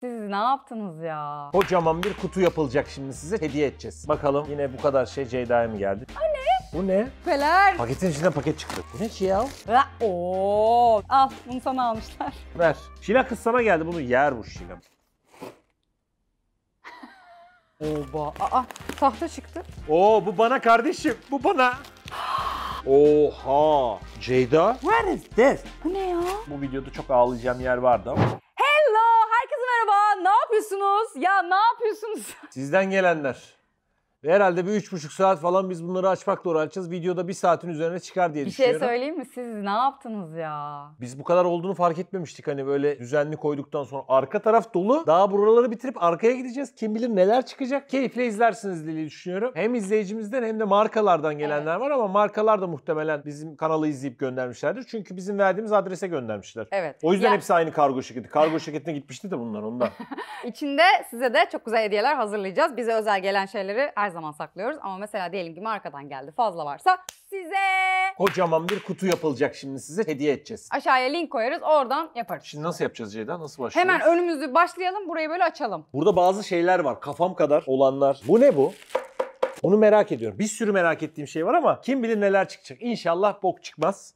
Siz ne yaptınız ya? Kocaman bir kutu yapılacak şimdi size. Hediye edeceğiz. Bakalım yine bu kadar şey Ceyda'ya mı geldi? O ne? Bu ne? Peler. Paketin içinden paket çıktı. Bu ne ki ya? Ra- Oo. Al bunu sana almışlar. Ver. Şila kız sana geldi. Bunu yer bu Şila. Oba. Aa tahta çıktı. Oo bu bana kardeşim. Bu bana. Oha. Ceyda. What is this? Bu ne ya? Bu videoda çok ağlayacağım yer vardı ama. Herkese merhaba. Ne yapıyorsunuz? Ya ne yapıyorsunuz? Sizden gelenler. Ve herhalde bir 3,5 saat falan biz bunları açmakla uğraşacağız. Videoda bir saatin üzerine çıkar diye bir şey düşünüyorum. Bir şey söyleyeyim mi? Siz ne yaptınız ya? Biz bu kadar olduğunu fark etmemiştik hani böyle düzenli koyduktan sonra. Arka taraf dolu. Daha buraları bitirip arkaya gideceğiz. Kim bilir neler çıkacak. Keyifle izlersiniz diye düşünüyorum. Hem izleyicimizden hem de markalardan gelenler evet. var ama markalar da muhtemelen bizim kanalı izleyip göndermişlerdir. Çünkü bizim verdiğimiz adrese göndermişler. Evet. O yüzden ya... hepsi aynı kargo şirketi. Kargo şirketine gitmişti de bunlar ondan. İçinde size de çok güzel hediyeler hazırlayacağız. Bize özel gelen şeyleri her her zaman saklıyoruz. Ama mesela diyelim ki markadan geldi fazla varsa size Kocaman bir kutu yapılacak şimdi size hediye edeceğiz. aşağıya link koyarız oradan yaparız. Şimdi nasıl yapacağız Ceyda? Nasıl başlıyoruz? Hemen önümüzü başlayalım burayı böyle açalım. Burada bazı şeyler var. Kafam kadar olanlar. Bu ne bu? Onu merak ediyorum. Bir sürü merak ettiğim şey var ama kim bilir neler çıkacak. İnşallah bok çıkmaz.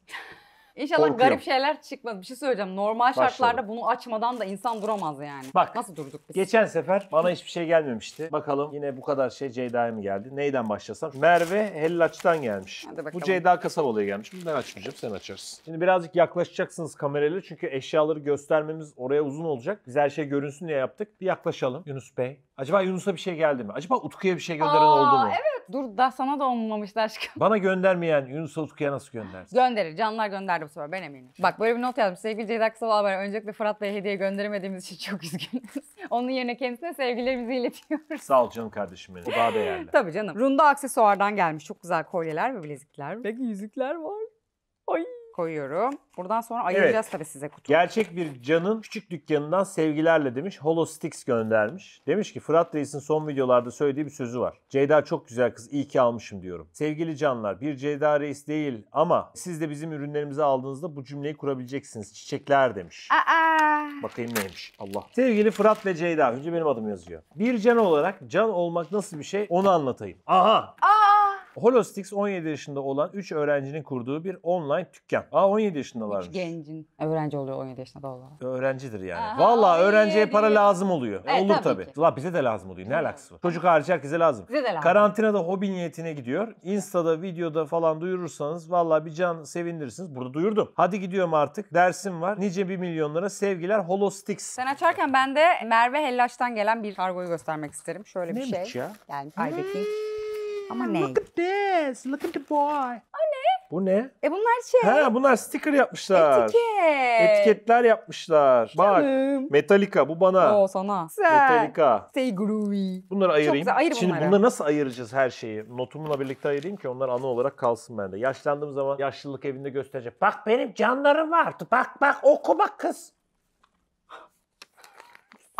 İnşallah Korkuyorum. garip şeyler çıkmaz. Bir şey söyleyeceğim. Normal Başladım. şartlarda bunu açmadan da insan duramaz yani. Bak. Nasıl durduk biz? Geçen sefer bana hiçbir şey gelmemişti. Bakalım yine bu kadar şey Ceyda'ya mı geldi? Neyden başlasam? Merve Hellaç'tan gelmiş. Hadi bakalım. Bu Ceyda Kasabalı'ya gelmiş. Bunu ben açmayacağım. Sen açarsın. Şimdi birazcık yaklaşacaksınız kamerayla. Çünkü eşyaları göstermemiz oraya uzun olacak. Biz her şey görünsün diye yaptık. Bir yaklaşalım. Yunus Bey. Acaba Yunus'a bir şey geldi mi? Acaba Utku'ya bir şey gönderen Aa, oldu mu? Evet. Dur da sana da olmamıştı aşkım. Bana göndermeyen Yunus'a Utku'ya nasıl gönderdi? Gönderir. Canlar gönderdi soru ben eminim. Bak böyle bir not yazmış. Sevgili Ceyda Kısaval ben öncelikle Fırat Bey'e hediye gönderemediğimiz için çok üzgünüz. Onun yerine kendisine sevgilerimizi iletiyoruz. Sağ ol canım kardeşim benim. Daha değerli. Tabii canım. Runda aksesuardan gelmiş. Çok güzel kolyeler ve bilezikler. Peki yüzükler var. Ay koyuyorum. Buradan sonra ayıracağız evet. tabii size kutu. Gerçek bir canın küçük dükkanından sevgilerle demiş. Holostix göndermiş. Demiş ki Fırat Reis'in son videolarda söylediği bir sözü var. Ceyda çok güzel kız iyi ki almışım diyorum. Sevgili canlar bir Ceyda Reis değil ama siz de bizim ürünlerimizi aldığınızda bu cümleyi kurabileceksiniz. Çiçekler demiş. Aa. Bakayım neymiş Allah. Sevgili Fırat ve Ceyda. Önce benim adım yazıyor. Bir can olarak can olmak nasıl bir şey onu anlatayım. Aha. Aa. Holostix 17 yaşında olan 3 öğrencinin kurduğu bir online dükkan. Aa 17 yaşındalarmış. Üç gencin. Öğrenci oluyor 17 yaşında doğru. Öğrencidir yani. Aha, Vallahi öğrenciye para iyi. lazım oluyor. Evet, Olur tabii. tabii. La bize de lazım oluyor. Ne alakası var? Çocuk harcayacak bize lazım. Bize de lazım. Karantinada hobi niyetine gidiyor. Insta'da, videoda falan duyurursanız valla bir can sevindirirsiniz. Burada duyurdum. Hadi gidiyorum artık. Dersim var. Nice bir milyonlara sevgiler Holostix. Sen açarken ben de Merve Hellaştan gelen bir kargoyu göstermek isterim. Şöyle bir Neymiş şey. ya? Yani Paybeking. Ama ne? Look at this. Look at the boy. O ne? Bu ne? E bunlar şey. Ha bunlar sticker yapmışlar. Etiket. Etiketler yapmışlar. Bak Canım. Metallica bu bana. Oo sana. Metallica. Say groovy. Bunları ayırayım. Çok güzel ayır Şimdi bunları. bunları nasıl ayıracağız her şeyi? Notumla birlikte ayırayım ki onlar anı olarak kalsın bende. Yaşlandığım zaman yaşlılık evinde göstereceğim. Bak benim canlarım vardı. Bak bak oku bak kız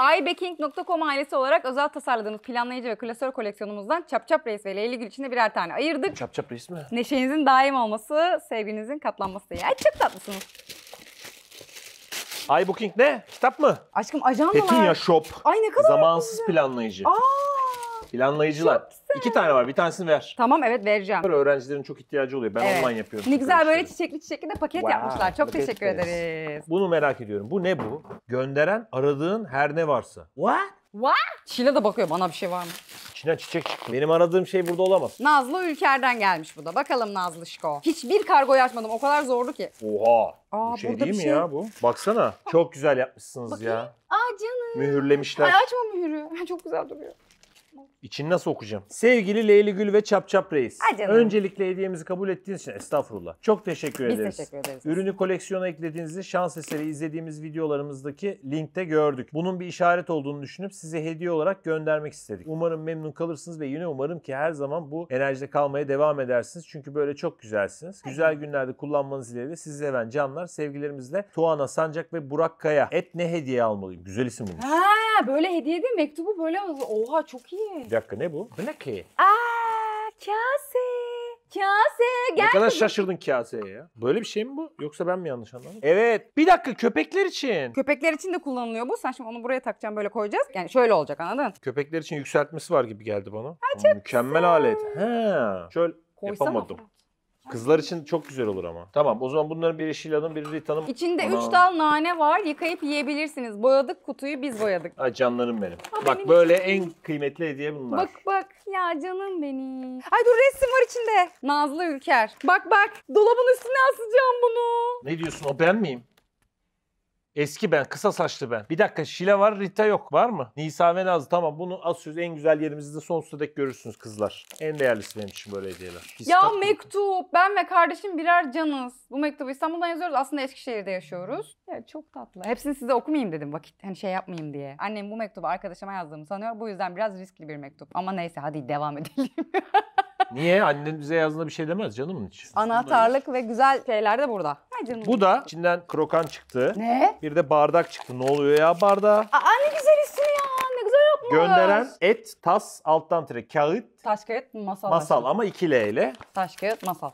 iBaking.com ailesi olarak özel tasarladığımız planlayıcı ve klasör koleksiyonumuzdan Çapçap Reis ve Leyli Gül birer tane ayırdık. Çapçap Reis mi? Neşenizin daim olması, sevginizin katlanması diye. Ay çok tatlısınız. iBooking ne? Kitap mı? Aşkım ajandalar. Petunia Shop. Ay ne kadar Zamansız planlayıcı. Aa, Planlayıcılar. çok İki tane var. Bir tanesini ver. Tamam evet vereceğim. Öğrencilerin çok ihtiyacı oluyor. Ben evet. online yapıyorum. Ne güzel böyle çiçekli çiçekli de paket wow, yapmışlar. Çok teşekkür ederiz. Bunu merak ediyorum. Bu ne bu? Gönderen aradığın her ne varsa. What? What? Çile de bakıyor bana bir şey var mı? İçinden çiçek çıktı. Benim aradığım şey burada olamaz. Nazlı Ülker'den gelmiş bu da. Bakalım Nazlı Şiko. Hiçbir kargoyu açmadım. O kadar zordu ki. Oha. Aa, bu şey değil mi şey... ya bu? Baksana. Çok güzel yapmışsınız Bakayım. ya. Aa canım. Mühürlemişler. Ay açma mühürü. Çok güzel duruyor. İçini nasıl okuyacağım? Sevgili Leyli Gül ve Çapçap Çap Reis. Ay Öncelikle hediyemizi kabul ettiğiniz için estağfurullah. Çok teşekkür Biz ederiz. teşekkür ederiz. Ürünü koleksiyona eklediğinizi şans eseri izlediğimiz videolarımızdaki linkte gördük. Bunun bir işaret olduğunu düşünüp size hediye olarak göndermek istedik. Umarım memnun kalırsınız ve yine umarım ki her zaman bu enerjide kalmaya devam edersiniz. Çünkü böyle çok güzelsiniz. Ay. Güzel günlerde kullanmanız ile sizi seven canlar sevgilerimizle Tuana Sancak ve Burak Kaya. Et ne hediye almalıyım? Güzel isim bulmuş. Ha böyle hediye değil mektubu böyle oha çok iyi. Bir dakika ne bu? Bu ne ki? Aa kase. Kase gel. Ne kadar şaşırdın kaseye ya. Böyle bir şey mi bu? Yoksa ben mi yanlış anladım? Evet. Bir dakika köpekler için. Köpekler için de kullanılıyor bu. Sen şimdi onu buraya takacağım böyle koyacağız. Yani şöyle olacak anladın? Köpekler için yükseltmesi var gibi geldi bana. Ha, çok Mükemmel alet. He. Şöyle Koysana yapamadım. Falan. Kızlar için çok güzel olur ama. Tamam o zaman bunların biri Şila'nın biri Rita'nın. İçinde Ana. üç dal nane var. Yıkayıp yiyebilirsiniz. Boyadık kutuyu biz boyadık. Ay canlarım benim. Ha, bak benim böyle için. en kıymetli hediye bunlar. Bak bak ya canım benim. Ay dur resim var içinde. Nazlı Ülker. Bak bak dolabın üstüne asacağım bunu. Ne diyorsun o ben miyim? Eski ben, kısa saçlı ben. Bir dakika Şile var, Rita yok. Var mı? Nisa ve Nazlı tamam bunu az söz en güzel yerimizde son sıradaki görürsünüz kızlar. En değerlisi benim için böyle hediyeler. Pis Ya tatlı. mektup. Ben ve kardeşim birer canız. Bu mektubu İstanbul'dan yazıyoruz. Aslında Eskişehir'de yaşıyoruz. Evet çok tatlı. Hepsini size okumayayım dedim vakit. Hani şey yapmayayım diye. Annem bu mektubu arkadaşıma yazdığımı sanıyor. Bu yüzden biraz riskli bir mektup. Ama neyse hadi devam edelim. Niye? Annen bize yazdığında bir şey demez canımın hiç. Anahtarlık ve güzel şeyler de burada. canım. Bu da içinden krokan çıktı. Ne? Bir de bardak çıktı. Ne oluyor ya bardağa? Aa ne güzel ismi ya. Ne güzel yapmış. Gönderen et, tas, alttan tire, kağıt, Taş kağıt masal. masal ama 2 L ile. Taş kağıt masal.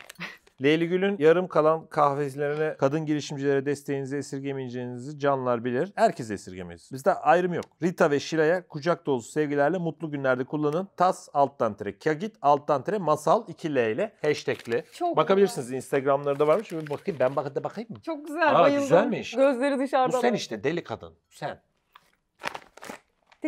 Leyli Gül'ün yarım kalan kahvelerine kadın girişimcilere desteğinizi esirgemeyeceğinizi canlar bilir. Herkes esirgemeyiz. Bizde ayrım yok. Rita ve Şira'ya kucak dolusu sevgilerle mutlu günlerde kullanın. Tas alttan tire kagit alttan tire masal 2L ile hashtagli. Çok Bakabilirsiniz. Güzel. Instagramları da varmış. Bir bakayım ben bak bakayım Çok güzel Aa, bayıldım. Güzelmiş. Gözleri dışarıda. Bu sen işte deli kadın. Sen.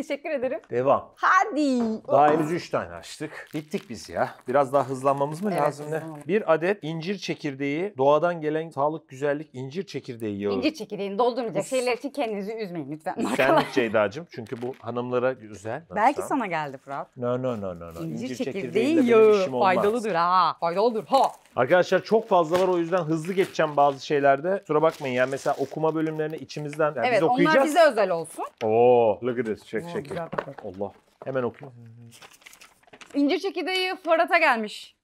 Teşekkür ederim. Devam. Hadi. Daha henüz 3 tane açtık. Bittik biz ya. Biraz daha hızlanmamız mı Evet, lazım ne? Bir adet incir çekirdeği, doğadan gelen sağlık, güzellik incir çekirdeği yiyoruz. İncir çekirdeğini doldurmayacak Of. şeyler için kendinizi üzmeyin lütfen. Sen Ceyda'cığım çünkü bu hanımlara güzel. Belki sana geldi Fırat. No no no no. no. İncir, çekirdeği çekirdeğiyle benim faydalıdır ha. Faydalıdır ha. Arkadaşlar çok fazla var o yüzden hızlı geçeceğim bazı şeylerde. Kusura bakmayın yani mesela okuma bölümlerini içimizden yani evet, biz okuyacağız. Evet onlar bize özel olsun. Oo, look at this. Çek çek. Allah. Hemen okuyayım. İncir çekirdeği Fırat'a gelmiş.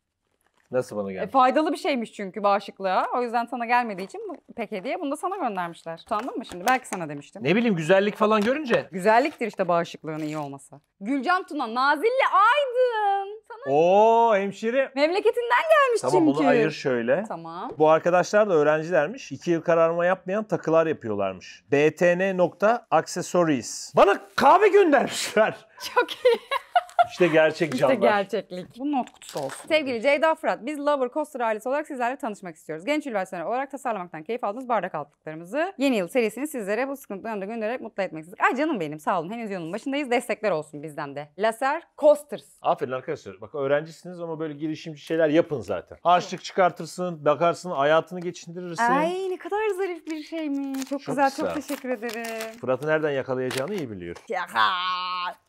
Nasıl bana geldi? E, faydalı bir şeymiş çünkü bağışıklığa. O yüzden sana gelmediği için bu pek hediye. Bunu da sana göndermişler. Utandın mı şimdi? Belki sana demiştim. Ne bileyim güzellik falan görünce. Güzelliktir işte bağışıklığın iyi olması. Gülcan Tuna, Nazilli Aydın. Oo hemşire. Memleketinden gelmiş Tamam çünkü. bunu ayır şöyle. Tamam. Bu arkadaşlar da öğrencilermiş. İki yıl kararma yapmayan takılar yapıyorlarmış. btn.accessories. Bana kahve göndermişler. Çok iyi. İşte gerçek canlar. İşte gerçeklik. Bu not kutusu olsun. Sevgili Ceyda Fırat, biz Lover Coaster ailesi olarak sizlerle tanışmak istiyoruz. Genç üniversiteler olarak tasarlamaktan keyif aldığımız bardak altlıklarımızı yeni yıl serisini sizlere bu sıkıntıları dönemde göndererek mutlu etmek istedik. Ay canım benim sağ olun. Henüz yılın başındayız. Destekler olsun bizden de. Laser Coasters. Aferin arkadaşlar. Bak öğrencisiniz ama böyle girişimci şeyler yapın zaten. Harçlık çıkartırsın, bakarsın, hayatını geçindirirsin. Ay ne kadar zarif bir şeymiş. Çok, çok güzel, güzel. Çok teşekkür ederim. Fırat'ı nereden yakalayacağını iyi biliyor. Yaka.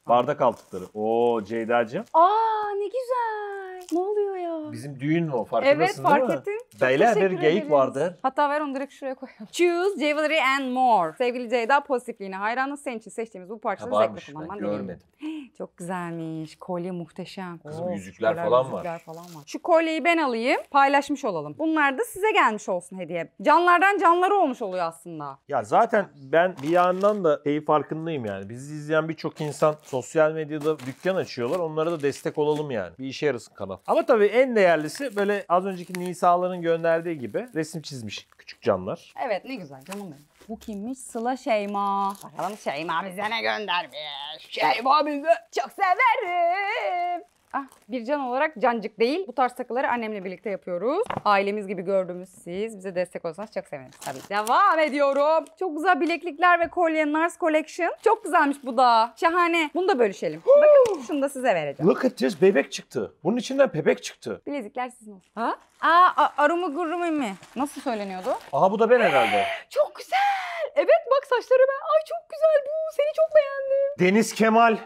Bardak altlıkları. Oo Ceyda'cığım. Aa ne güzel. Ne oluyor ya? Bizim düğün mü o? Farkındasın evet, fark değil mi? ettim. Beyler bir geyik vardır. Hatta ver onu direkt şuraya koyalım. Choose jewelry and more. Sevgili Ceyda pozitifliğine hayranız. Senin için seçtiğimiz bu parçaları ha, zevkle kullanman görmedim. Çok güzelmiş. Kolye muhteşem. Kızım Oo, yüzükler falan yüzükler var. falan var. Şu kolyeyi ben alayım. Paylaşmış olalım. Bunlar da size gelmiş olsun hediye. Canlardan canları olmuş oluyor aslında. Ya zaten ben bir yandan da şeyi farkındayım yani. Bizi izleyen birçok insan sosyal medyada dükkan açıyorlar. Onlara da destek olalım yani. Bir işe yarasın kanal. Ama tabii en değerlisi böyle az önceki Nisa'ların gönderdiği gibi resim çizmiş küçük canlar. Evet ne güzel canım benim. Bu kimmiş? Sıla Şeyma. Bakalım Şeyma bize ne göndermiş? Şeyma bize çok severim. Ah bir can olarak cancık değil. Bu tarz takıları annemle birlikte yapıyoruz. Ailemiz gibi gördüğümüz siz bize destek olsanız çok seviniriz tabii. Devam ediyorum. Çok güzel bileklikler ve kolye Nars Collection. Çok güzelmiş bu da. Şahane. Bunu da bölüşelim. Bakın şunu da size vereceğim. Look at this bebek çıktı. Bunun içinden bebek çıktı. Bilezikler sizin olsun. Ha? Aa arumu gurumu mi? Nasıl söyleniyordu? Aha bu da ben herhalde. çok güzel. Evet bak saçları ben. Ay çok güzel bu. Seni çok beğendim. Deniz Kemal.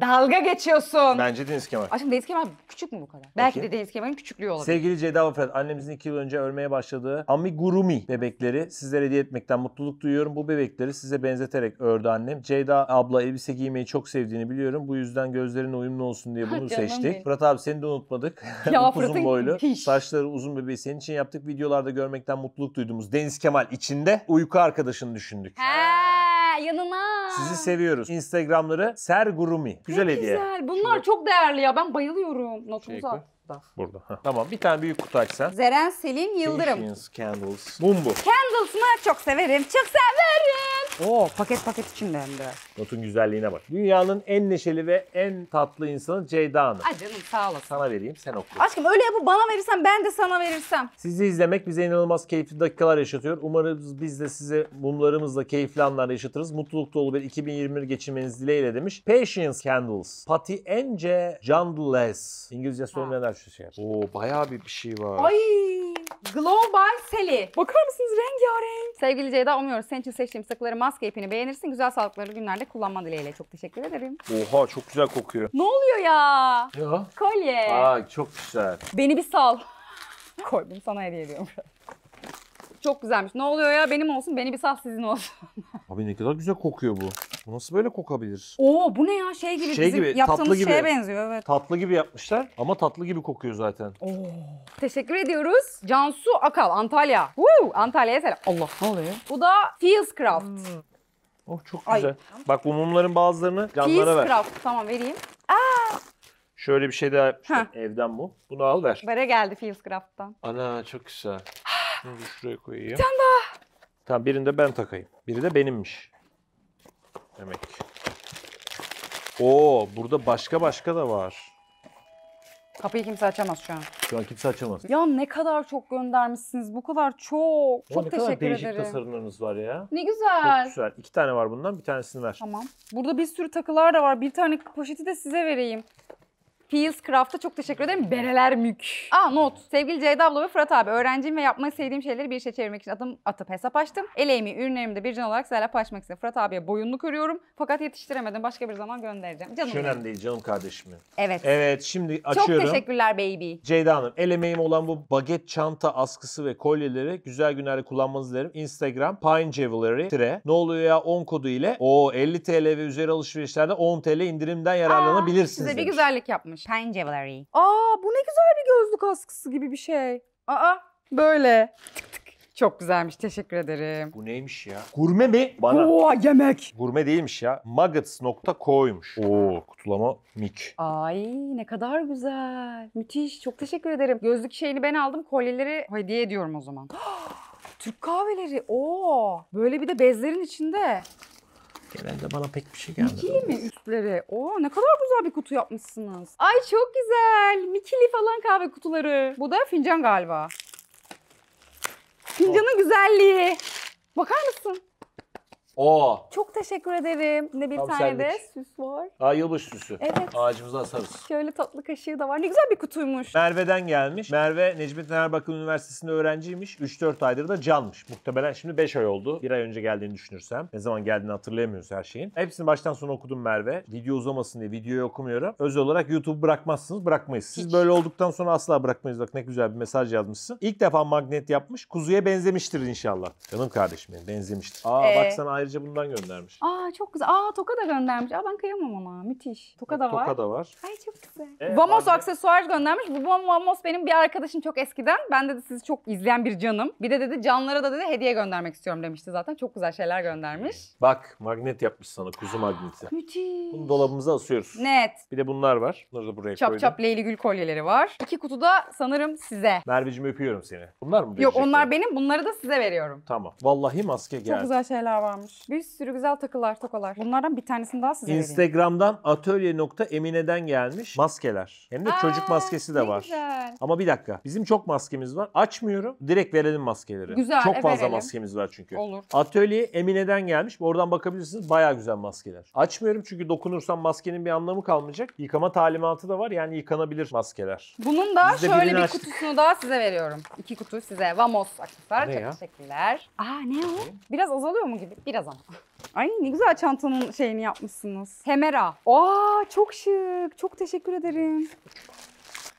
Dalga geçiyorsun. Bence Deniz Kemal. Aşkım Deniz Kemal küçük mü bu kadar? Belki de Deniz Kemal'in küçüklüğü olabilir. Sevgili Ceyda Vafet, annemizin iki yıl önce ölmeye başladığı amigurumi bebekleri sizlere hediye etmekten mutluluk duyuyorum. Bu bebekleri size benzeterek ördü annem. Ceyda abla elbise giymeyi çok sevdiğini biliyorum. Bu yüzden gözlerine uyumlu olsun diye bunu seçtik. benim. Fırat abi seni de unutmadık. Ya Fırat'ın uzun boylu. hiç. Saçları uzun bebeği senin için yaptık. Videolarda görmekten mutluluk duyduğumuz Deniz Kemal içinde uyku arkadaşını düşündük. He yanına. Sizi seviyoruz. Instagramları Sergurumi. Güzel ne hediye. Güzel. Bunlar Şöyle. çok değerli ya. Ben bayılıyorum. Notumuza. Şey, Burada. Burada. Heh. Tamam bir tane büyük kutu açsan. Zeren Selin Yıldırım. Patience, Candles. Mum bu. Candles mı? Çok severim. Çok severim. Oo paket paket içinde hem de. Notun güzelliğine bak. Dünyanın en neşeli ve en tatlı insanı Ceyda Hanım. Ay canım sağ olasın. Sana vereyim sen oku. Aşkım öyle yapıp bana verirsen ben de sana verirsem. Sizi izlemek bize inanılmaz keyifli dakikalar yaşatıyor. Umarız biz de size mumlarımızla keyifli anlar yaşatırız. Mutluluk dolu bir 2021 geçirmeniz dileğiyle demiş. Patience Candles. Pati Ence Candles. İngilizce sorun neler şu Oo bayağı bir bir şey var. Ay Global Seli. Bakar mısınız rengarenk. Sevgili Ceyda umuyoruz senin için seçtiğim sakıları maske ipini beğenirsin. Güzel sağlıklı günlerde kullanma dileğiyle. Çok teşekkür ederim. Oha çok güzel kokuyor. Ne oluyor ya? Ya. Kolye. Aa çok güzel. Beni bir sal. Koydum sana hediye ediyorum. Çok güzelmiş. Ne oluyor ya? Benim olsun, beni bir sal sizin olsun. Abi ne kadar güzel kokuyor bu. Bu nasıl böyle kokabilir? Oo bu ne ya şey gibi Şey bizim gibi, yaptığımız tatlı gibi. şeye benziyor evet. Tatlı gibi yapmışlar ama tatlı gibi kokuyor zaten. Oo Teşekkür ediyoruz. Cansu Akal Antalya. Woo! Antalya'ya selam. Allah ne oluyor? Bu da Feels Craft. Hmm. Oh çok Ay. güzel. Bak bu mumların bazılarını canlara Feels ver. Craft tamam vereyim. Şöyle bir şey daha yapmışlar. Evden bu. Bunu al ver. Bere geldi Feels Craft'tan. Ana çok güzel. Şunu bir şuraya koyayım. Tamam birinde ben takayım. Biri de benimmiş. Demek. Oo burada başka başka da var. Kapıyı kimse açamaz şu an. Şu an kimse açamaz. Ya ne kadar çok göndermişsiniz. Bu kadar çok. Ama çok teşekkür ederim. ne teşekkür kadar değişik ederim. tasarımlarınız var ya. Ne güzel. Çok güzel. İki tane var bundan. Bir tanesini ver. Tamam. Burada bir sürü takılar da var. Bir tane poşeti de size vereyim. Feels Craft'a çok teşekkür ederim. Bereler mük. Aa not. Sevgili Ceyda abla ve Fırat abi öğrencim ve yapmayı sevdiğim şeyleri bir işe çevirmek için adım atıp hesap açtım. Eleğimi, ürünlerimi de bir can olarak sizlerle paylaşmak istedim. Fırat abiye boyunluk örüyorum. Fakat yetiştiremedim. Başka bir zaman göndereceğim. Canım Hiç önemli değil canım kardeşim. Evet. Evet şimdi açıyorum. Çok teşekkürler baby. Ceyda Hanım el emeğim olan bu baget çanta askısı ve kolyeleri güzel günlerde kullanmanızı dilerim. Instagram Pine Jewelry tire ne oluyor ya 10 kodu ile o 50 TL ve üzeri alışverişlerde 10 TL indirimden yararlanabilirsiniz. Size bir güzellik yapmış yazmış. Penjabulary. Aa bu ne güzel bir gözlük askısı gibi bir şey. Aa böyle. Tık tık. Çok güzelmiş. Teşekkür ederim. Bu neymiş ya? Gurme mi? Bana. Oo yemek. Gurme değilmiş ya. Muggets.co'ymuş. Oo kutulama mik. Ay ne kadar güzel. Müthiş. Çok teşekkür ederim. Gözlük şeyini ben aldım. Kolyeleri hediye ediyorum o zaman. Türk kahveleri. Oo böyle bir de bezlerin içinde. Genelde bana pek bir şey gelmedi. Mikili mi üstleri? Oo ne kadar güzel bir kutu yapmışsınız. Ay çok güzel. Mikili falan kahve kutuları. Bu da fincan galiba. Fincanın oh. güzelliği. Bakar mısın? Oo. Çok teşekkür ederim. Ne bir Tam tane de süs var. Aa yılbaşı süsü. Evet. Ağacımızdan sarız. Şöyle tatlı kaşığı da var. Ne güzel bir kutuymuş. Merve'den gelmiş. Merve Necmettin Erbakan Üniversitesi'nde öğrenciymiş. 3-4 aydır da canmış. Muhtemelen şimdi 5 ay oldu. Bir ay önce geldiğini düşünürsem. Ne zaman geldiğini hatırlayamıyoruz her şeyin. Hepsini baştan sona okudum Merve. Video uzamasın diye videoyu okumuyorum. Öz olarak YouTube bırakmazsınız bırakmayız. Siz Hiç. böyle olduktan sonra asla bırakmayız. Bak ne güzel bir mesaj yazmışsın. İlk defa magnet yapmış. Kuzuya benzemiştir inşallah. Canım kardeşim benim benzemiştir. Aa ee? bak sana ayrı Sadece bundan göndermiş. Aa çok güzel. Aa toka da göndermiş. Aa ben kıyamam ama Müthiş. Toka da var. Toka da var. Ay çok güzel. Ee, Vamos anne... aksesuar göndermiş. Bu Vamos benim bir arkadaşım çok eskiden. Ben dedi sizi çok izleyen bir canım. Bir de dedi canlara da dedi hediye göndermek istiyorum demişti zaten. Çok güzel şeyler göndermiş. E, bak magnet yapmış sana kuzu magneti. Ah, müthiş. Bunu dolabımıza asıyoruz. Net. Bir de bunlar var. Bunları da buraya çap koydum. Çap çap Leyli Gül kolyeleri var. İki kutuda sanırım size. Merveciğim öpüyorum seni. Bunlar mı? Yok onlar benim. Bunları da size veriyorum. Tamam. Vallahi maske geldi. Çok güzel şeyler varmış. Bir sürü güzel takılar, tokalar. Bunlardan bir tanesini daha size Instagram'dan vereyim. Instagram'dan atölye.emine'den gelmiş maskeler. Hem de Aa, çocuk maskesi de var. güzel. Ama bir dakika. Bizim çok maskemiz var. Açmıyorum. Direkt verelim maskeleri. Güzel, Çok e, fazla verelim. maskemiz var çünkü. Olur. Atölye Emine'den gelmiş. Oradan bakabilirsiniz. Baya güzel maskeler. Açmıyorum çünkü dokunursam maskenin bir anlamı kalmayacak. Yıkama talimatı da var. Yani yıkanabilir maskeler. Bunun da Biz şöyle bir açtık. kutusunu daha size veriyorum. İki kutu size. Vamos aksesuar. Ne Çok ya? teşekkürler. Aa ne o? Biraz azalıyor mu gibi? Biraz bana. Ay ne güzel çantanın şeyini yapmışsınız. Hemera. Aa çok şık. Çok teşekkür ederim.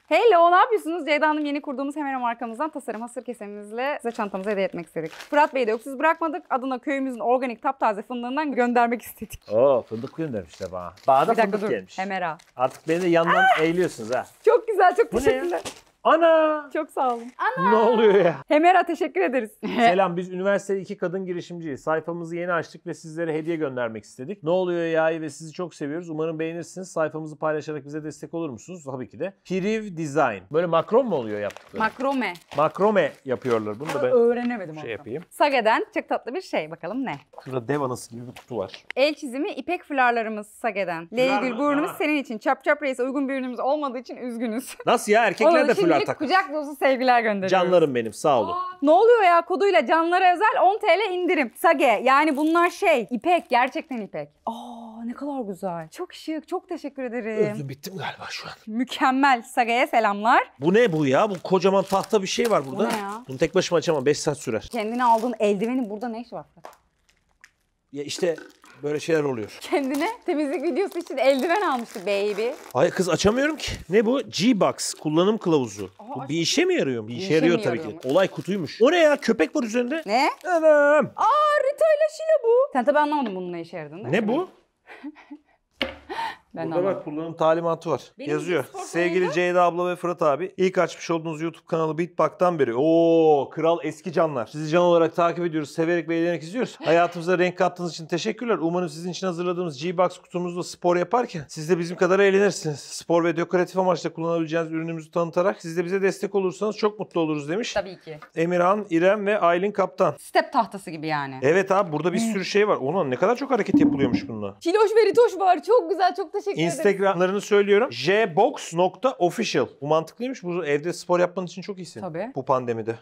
Hello, ne yapıyorsunuz? Ceyda Hanım yeni kurduğumuz Hemera markamızdan tasarım hasır kesemimizle size çantamızı hediye etmek istedik. Fırat Bey'i de öksüz bırakmadık. Adına köyümüzün organik taptaze fındığından göndermek istedik. Oo fındık göndermişler bana. Bana da fındık dur. gelmiş. Hemera. Artık beni de yandan eğiliyorsunuz ha. Çok güzel, çok Bu ne ya? teşekkürler. Ana! Çok sağ olun. Ne oluyor ya? Hemera teşekkür ederiz. Selam biz üniversitede iki kadın girişimciyiz. Sayfamızı yeni açtık ve sizlere hediye göndermek istedik. Ne oluyor ya ve sizi çok seviyoruz. Umarım beğenirsiniz. Sayfamızı paylaşarak bize destek olur musunuz? Tabii ki de. Piriv Design. Böyle makrom mu oluyor yaptıkları? Makrome. Makrome yapıyorlar. Bunu da ben Öğrenemedim şey aslında. yapayım. Sage'den çok tatlı bir şey. Bakalım ne? Şurada dev anası gibi bir kutu var. El çizimi ipek florlarımız Sage'den. Leygül mı? burnumuz senin için. Çap çap reise uygun bir ürünümüz olmadığı için üzgünüz. Nasıl ya? Erkekler de için Teşekkürler tak. kucak dolusu sevgiler gönderiyoruz. Canlarım benim sağ olun. Aa, ne oluyor ya koduyla canlara özel 10 TL indirim. Sage yani bunlar şey ipek gerçekten ipek. Aa ne kadar güzel. Çok şık çok teşekkür ederim. Öldüm bittim galiba şu an. Mükemmel Sage'ye selamlar. Bu ne bu ya? Bu kocaman tahta bir şey var burada. Bu ne ya? Bunu tek başıma açamam 5 saat sürer. Kendine aldığın eldiveni burada ne iş var? Ya işte böyle şeyler oluyor. Kendine temizlik videosu için eldiven almıştı baby. Ay kız açamıyorum ki. Ne bu? G-Box kullanım kılavuzu. Aha, bu bir işe mi yarıyor? Bir işe, yarıyor tabii ki. Olay kutuymuş. O ne ya? Köpek var üzerinde. Ne? Anam. Aa Rita ile Şile bu. Sen tabii anlamadın bunun ne işe yaradığını. Ne bu? Ben Burada bak kullanım talimatı var. Benim Yazıyor. Sevgili Ceyda abla ve Fırat abi ilk açmış olduğunuz YouTube kanalı Beatbak'tan beri. Oo kral eski canlar. Sizi can olarak takip ediyoruz. Severek ve eğlenerek izliyoruz. Hayatımıza renk kattığınız için teşekkürler. Umarım sizin için hazırladığımız G-Box kutumuzla spor yaparken siz de bizim kadar eğlenirsiniz. Spor ve dekoratif amaçla kullanabileceğiniz ürünümüzü tanıtarak siz de bize destek olursanız çok mutlu oluruz demiş. Tabii ki. Emirhan, İrem ve Aylin Kaptan. Step tahtası gibi yani. Evet abi burada bir hmm. sürü şey var. Ona ne kadar çok hareket yapılıyormuş bununla. Çiloş veritoş var. Çok güzel, çok da teşekkür ederim. Instagramlarını söylüyorum. jbox.official. Bu mantıklıymış. Bu evde spor yapman için çok iyisin. Tabii. Bu pandemide.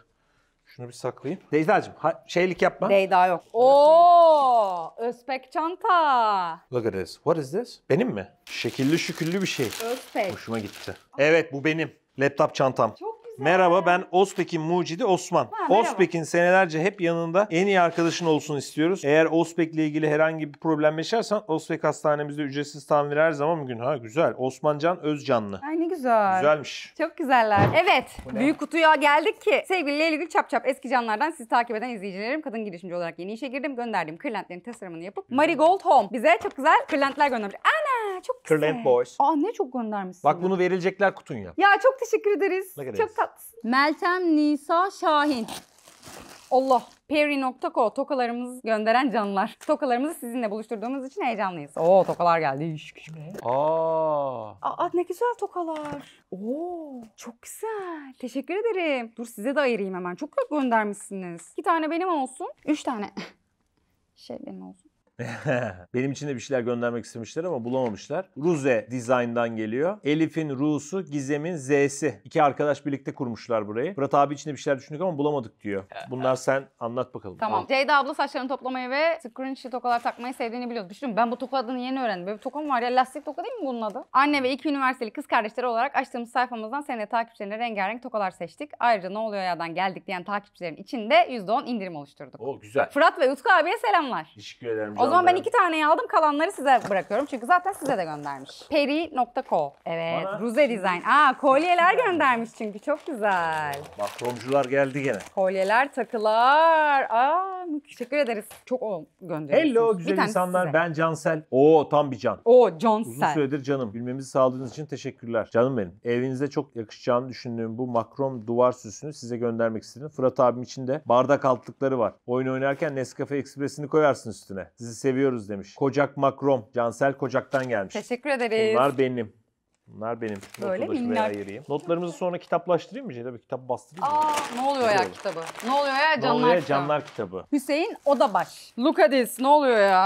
Şunu bir saklayayım. Deyza'cığım ha- şeylik yapma. Leyda yok. Oo, Özpek çanta. Look at this. What is this? Benim mi? Şekilli şüküllü bir şey. Özpek. Hoşuma gitti. Evet bu benim. Laptop çantam. Çok Merhaba ben Ospek'in mucidi Osman. Ha, Ozpek'in senelerce hep yanında en iyi arkadaşın olsun istiyoruz. Eğer Ozpek'le ilgili herhangi bir problem yaşarsan Ospek hastanemizde ücretsiz tamir her zaman mümkün. Ha güzel. Osman Can Özcanlı. Ay ne güzel. Güzelmiş. Çok güzeller. Evet. Büyük kutuya geldik ki sevgili Leyligül Çapçap eski canlardan sizi takip eden izleyicilerim. Kadın girişimci olarak yeni işe girdim. Gönderdiğim kırlentlerin tasarımını yapıp Marigold Home bize çok güzel kırlentler göndermiş. Ana Aa çok güzel. Kirland Boys. Aa ne çok göndermişsin. Bak bunu verilecekler kutunya. Ya çok teşekkür ederiz. Ne çok ederiz? tatlısın. Meltem Nisa Şahin. Allah. Perry.co tokalarımız gönderen canlılar. Tokalarımızı sizinle buluşturduğumuz için heyecanlıyız. Oo tokalar geldi. Şık şık. Aa. Aa ne güzel tokalar. Oo çok güzel. Teşekkür ederim. Dur size de ayırayım hemen. Çok çok göndermişsiniz. İki tane benim olsun. Üç tane. şey benim olsun. Benim için de bir şeyler göndermek istemişler ama bulamamışlar. Ruze Design'dan geliyor. Elif'in Ru'su, Gizem'in Z'si. İki arkadaş birlikte kurmuşlar burayı. Murat abi için de bir şeyler düşündük ama bulamadık diyor. Bunlar sen anlat bakalım. Tamam. Al. Ceyda abla saçlarını toplamayı ve screenshot tokalar takmayı sevdiğini biliyordu. Düşünün ben bu toka yeni öğrendim. Böyle bir tokam var ya lastik toka değil mi bunun adı? Anne ve iki üniversiteli kız kardeşleri olarak açtığımız sayfamızdan senin de takipçilerine rengarenk tokalar seçtik. Ayrıca ne oluyor yadan geldik diyen takipçilerin içinde %10 indirim oluşturduk. O güzel. Fırat ve Utku abiye selamlar. Teşekkür ederim. O o zaman ben iki taneyi aldım. Kalanları size bırakıyorum. Çünkü zaten size de göndermiş. Peri.co. Evet. Bana- Ruze Design. Aa kolyeler göndermiş çünkü. Çok güzel. Bak romcular geldi gene. Kolyeler, takılar. Aa mı? Teşekkür ederiz. Çok o gönderiyorsunuz. Hello güzel insanlar size. ben Cansel. Oo tam bir can. Oo Cansel. Uzun süredir canım. Gülmemizi sağladığınız için teşekkürler. Canım benim. Evinize çok yakışacağını düşündüğüm bu makrom duvar süsünü size göndermek istedim. Fırat abim için de bardak altlıkları var. Oyun oynarken Nescafe Express'ini koyarsın üstüne. Sizi seviyoruz demiş. Kocak makrom. Cansel Kocak'tan gelmiş. Teşekkür ederiz. Bunlar benim. Bunlar benim. Böyle Notu da ayırayım. Notlarımızı sonra kitaplaştırayım mı Ceyda? Bir kitap bastırayım mı? Aa, ne oluyor ya kitabı? Ne oluyor ya Ne canlar oluyor? kitabı? Canlar kitabı. Hüseyin Odabaş. Look at this. Ne oluyor ya?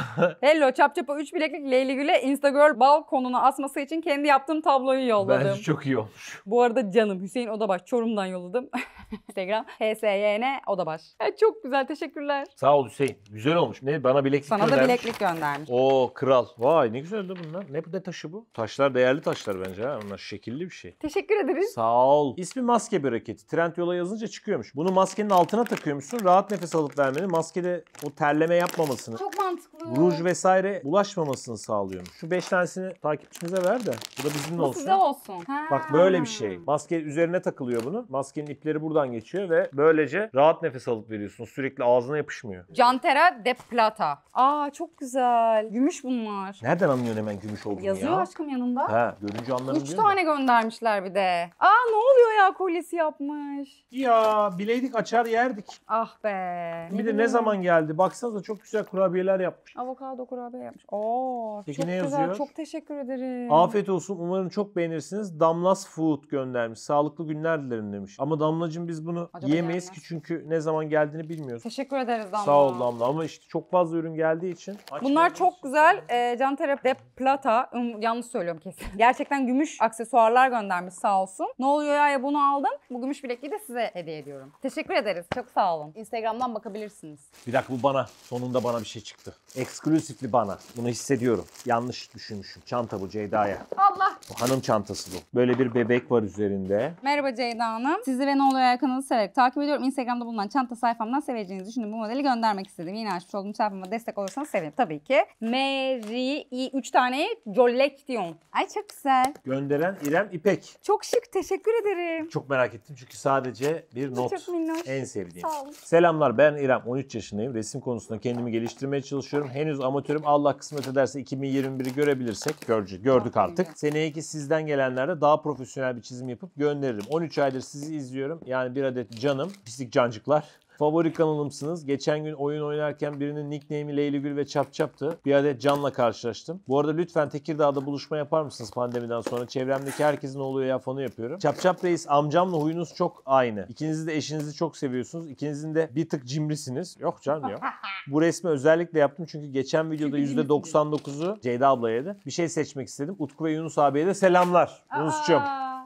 Hello çap çapa 3 bileklik Leyli Gül'e Instagirl balkonuna asması için kendi yaptığım tabloyu yolladım. Bence çok iyi olmuş. Bu arada canım Hüseyin Odabaş Çorum'dan yolladım. Instagram HSYN Odabaş. Ya çok güzel teşekkürler. Sağ ol Hüseyin. Güzel olmuş. Ne bana bileklik Sana da bileklik göndermiş. Oo kral. Vay ne güzel de bunlar. Ne, ne taşı bu? Taşlar değerli taşlar bence ha. Onlar şekilli bir şey. Teşekkür ederiz. Sağ ol. İsmi maske bereketi. Trend yola yazınca çıkıyormuş. Bunu maskenin altına takıyormuşsun. Rahat nefes alıp vermeni, maskede o terleme yapmamasını. Çok mantıklı ruj vesaire bulaşmamasını sağlıyorum. Şu beş tanesini takipçimize ver de bu da bizimle Bu olsun. size olsun. Bak böyle bir şey. Maske üzerine takılıyor bunu. Maskenin ipleri buradan geçiyor ve böylece rahat nefes alıp veriyorsunuz. Sürekli ağzına yapışmıyor. Cantera de Plata. Aa çok güzel. Gümüş bunlar. Nereden anlıyorsun hemen gümüş olduğunu Yazıyor ya? aşkım yanında. Ha, görünce anlarım Üç diyor tane göndermişler bir de. Aa ne oluyor ya kolyesi yapmış. Ya bileydik açar yerdik. Ah be. Bir de ne zaman geldi? Baksanıza çok güzel kurabiyeler yapmış. Avokado kurabiye yapmış. Oo Peki çok ne güzel. yazıyor? Çok teşekkür ederim. Afiyet olsun. Umarım çok beğenirsiniz. Damlas Food göndermiş. Sağlıklı günler dilerim demiş. Ama Damlacığım biz bunu Acaba yiyemeyiz ki çünkü ne zaman geldiğini bilmiyoruz. Teşekkür ederiz Damla. Sağ ol Damla ama işte çok fazla ürün geldiği için. aç Bunlar kalıyoruz. çok güzel. E, ee, Cantere de plata. Um, yanlış söylüyorum kesin. Gerçekten gümüş aksesuarlar göndermiş sağ olsun. Ne oluyor ya, ya bunu aldım. Bu gümüş bilekliği de size hediye ediyorum. Teşekkür ederiz. Çok sağ olun. Instagram'dan bakabilirsiniz. Bir dakika bu bana. Sonunda bana bir şey çıktı. Eksklusifli bana. Bunu hissediyorum. Yanlış düşünmüşüm. Çanta bu Ceyda'ya. Allah. Bu hanım çantası bu. Böyle bir bebek var üzerinde. Merhaba Ceyda Hanım. Sizi ve Ne Oluyor kanalını severek takip ediyorum. Instagram'da bulunan çanta sayfamdan seveceğinizi düşündüm. Bu modeli göndermek istedim. Yeni açmış olduğum sayfama destek olursanız sevinirim tabii ki. Mary 3 tane collection. Ay çok güzel. Gönderen İrem İpek. Çok şık. Teşekkür ederim. Çok merak ettim çünkü sadece bir not. Çok minnoş. En sevdiğim. Sağ olun. Selamlar ben İrem 13 yaşındayım. Resim konusunda kendimi geliştirmeye çalışıyorum ediyorum. Henüz amatörüm. Allah kısmet ederse 2021'i görebilirsek göreceğiz. Gördük artık. Seneyeki sizden gelenlerde daha profesyonel bir çizim yapıp gönderirim. 13 aydır sizi izliyorum. Yani bir adet canım. Pislik cancıklar. Favori kanalımsınız. Geçen gün oyun oynarken birinin nickname'i Leylügül ve Çapçap'tı. Bir adet Can'la karşılaştım. Bu arada lütfen Tekirdağ'da buluşma yapar mısınız pandemiden sonra? Çevremdeki herkesin oluyor ya fanı yapıyorum. Çapçap reis amcamla huyunuz çok aynı. İkinizi de eşinizi çok seviyorsunuz. İkinizin de bir tık cimrisiniz. Yok canım yok. Bu resmi özellikle yaptım çünkü geçen videoda %99'u Ceyda ablaya bir şey seçmek istedim. Utku ve Yunus abiye de selamlar. Yunus'cum.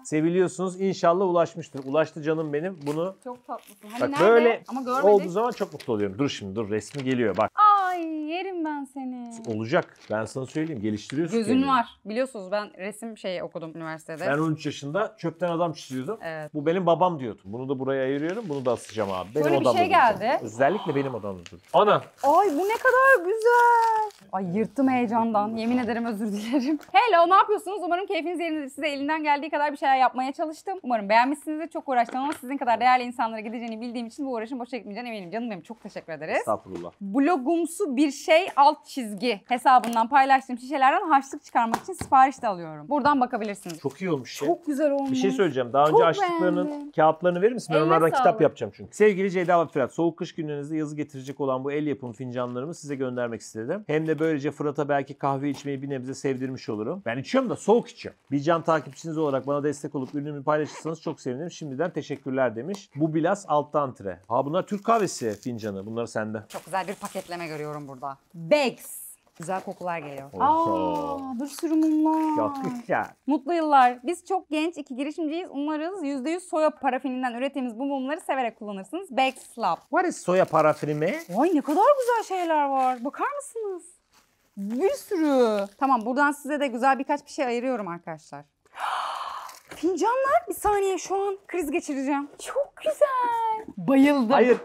Seviliyorsunuz. İnşallah ulaşmıştır. Ulaştı canım benim. Bunu Çok tatlısın. Hani bak nerede? böyle Ama olduğu zaman çok mutlu oluyorum. Dur şimdi dur resmi geliyor bak. Ay yerim ben seni. Olacak. Ben sana söyleyeyim. Geliştiriyorsun. Gözün kendini. var. Biliyorsunuz ben resim şeyi okudum üniversitede. Ben 13 yaşında çöpten adam çiziyordum. Evet. Bu benim babam diyordum. Bunu da buraya ayırıyorum. Bunu da asacağım abi. Benim Böyle bir şey duracak. geldi. Özellikle benim odamda dur. Ana Ay bu ne kadar güzel. Ay yırttım heyecandan. Yemin ederim özür dilerim. Hello ne yapıyorsunuz? Umarım keyfiniz yerindedir. Size elinden geldiği kadar bir şeyler şeyler yapmaya çalıştım. Umarım beğenmişsinizdir. Çok uğraştım ama sizin kadar değerli insanlara gideceğini bildiğim için bu uğraşın boşa gitmeyeceğine eminim. Canım benim çok teşekkür ederiz. Estağfurullah. Blogumsu bir şey alt çizgi hesabından paylaştığım şişelerden harçlık çıkarmak için sipariş de alıyorum. Buradan bakabilirsiniz. Çok iyi olmuş. ya. Çok güzel olmuş. Bir şey söyleyeceğim. Daha önce Çok kağıtlarını verir misin? Ben Eline onlardan kitap yapacağım çünkü. Sevgili Ceyda ve Fırat, soğuk kış günlerinizde yazı getirecek olan bu el yapımı fincanlarımı size göndermek istedim. Hem de böylece Fırat'a belki kahve içmeyi bir nebze sevdirmiş olurum. Ben içiyorum da soğuk içiyorum. Bir can takipçiniz olarak bana destek destek olup ürünümü paylaşırsanız çok sevinirim. Şimdiden teşekkürler demiş. Bu biraz alttan tre. Ha bunlar Türk kahvesi fincanı. Bunları sende. Çok güzel bir paketleme görüyorum burada. Bags. Güzel kokular geliyor. Aa, bir sürü mumlar. Çok güzel. Mutlu yıllar. Biz çok genç iki girişimciyiz. Umarız %100 soya parafininden ürettiğimiz bu mumları severek kullanırsınız. Backslap. What is soya parafini mi? Ay ne kadar güzel şeyler var. Bakar mısınız? Bir sürü. Tamam buradan size de güzel birkaç bir şey ayırıyorum arkadaşlar. Fincanlar bir saniye şu an kriz geçireceğim. Çok güzel. Bayıldım. Hayır.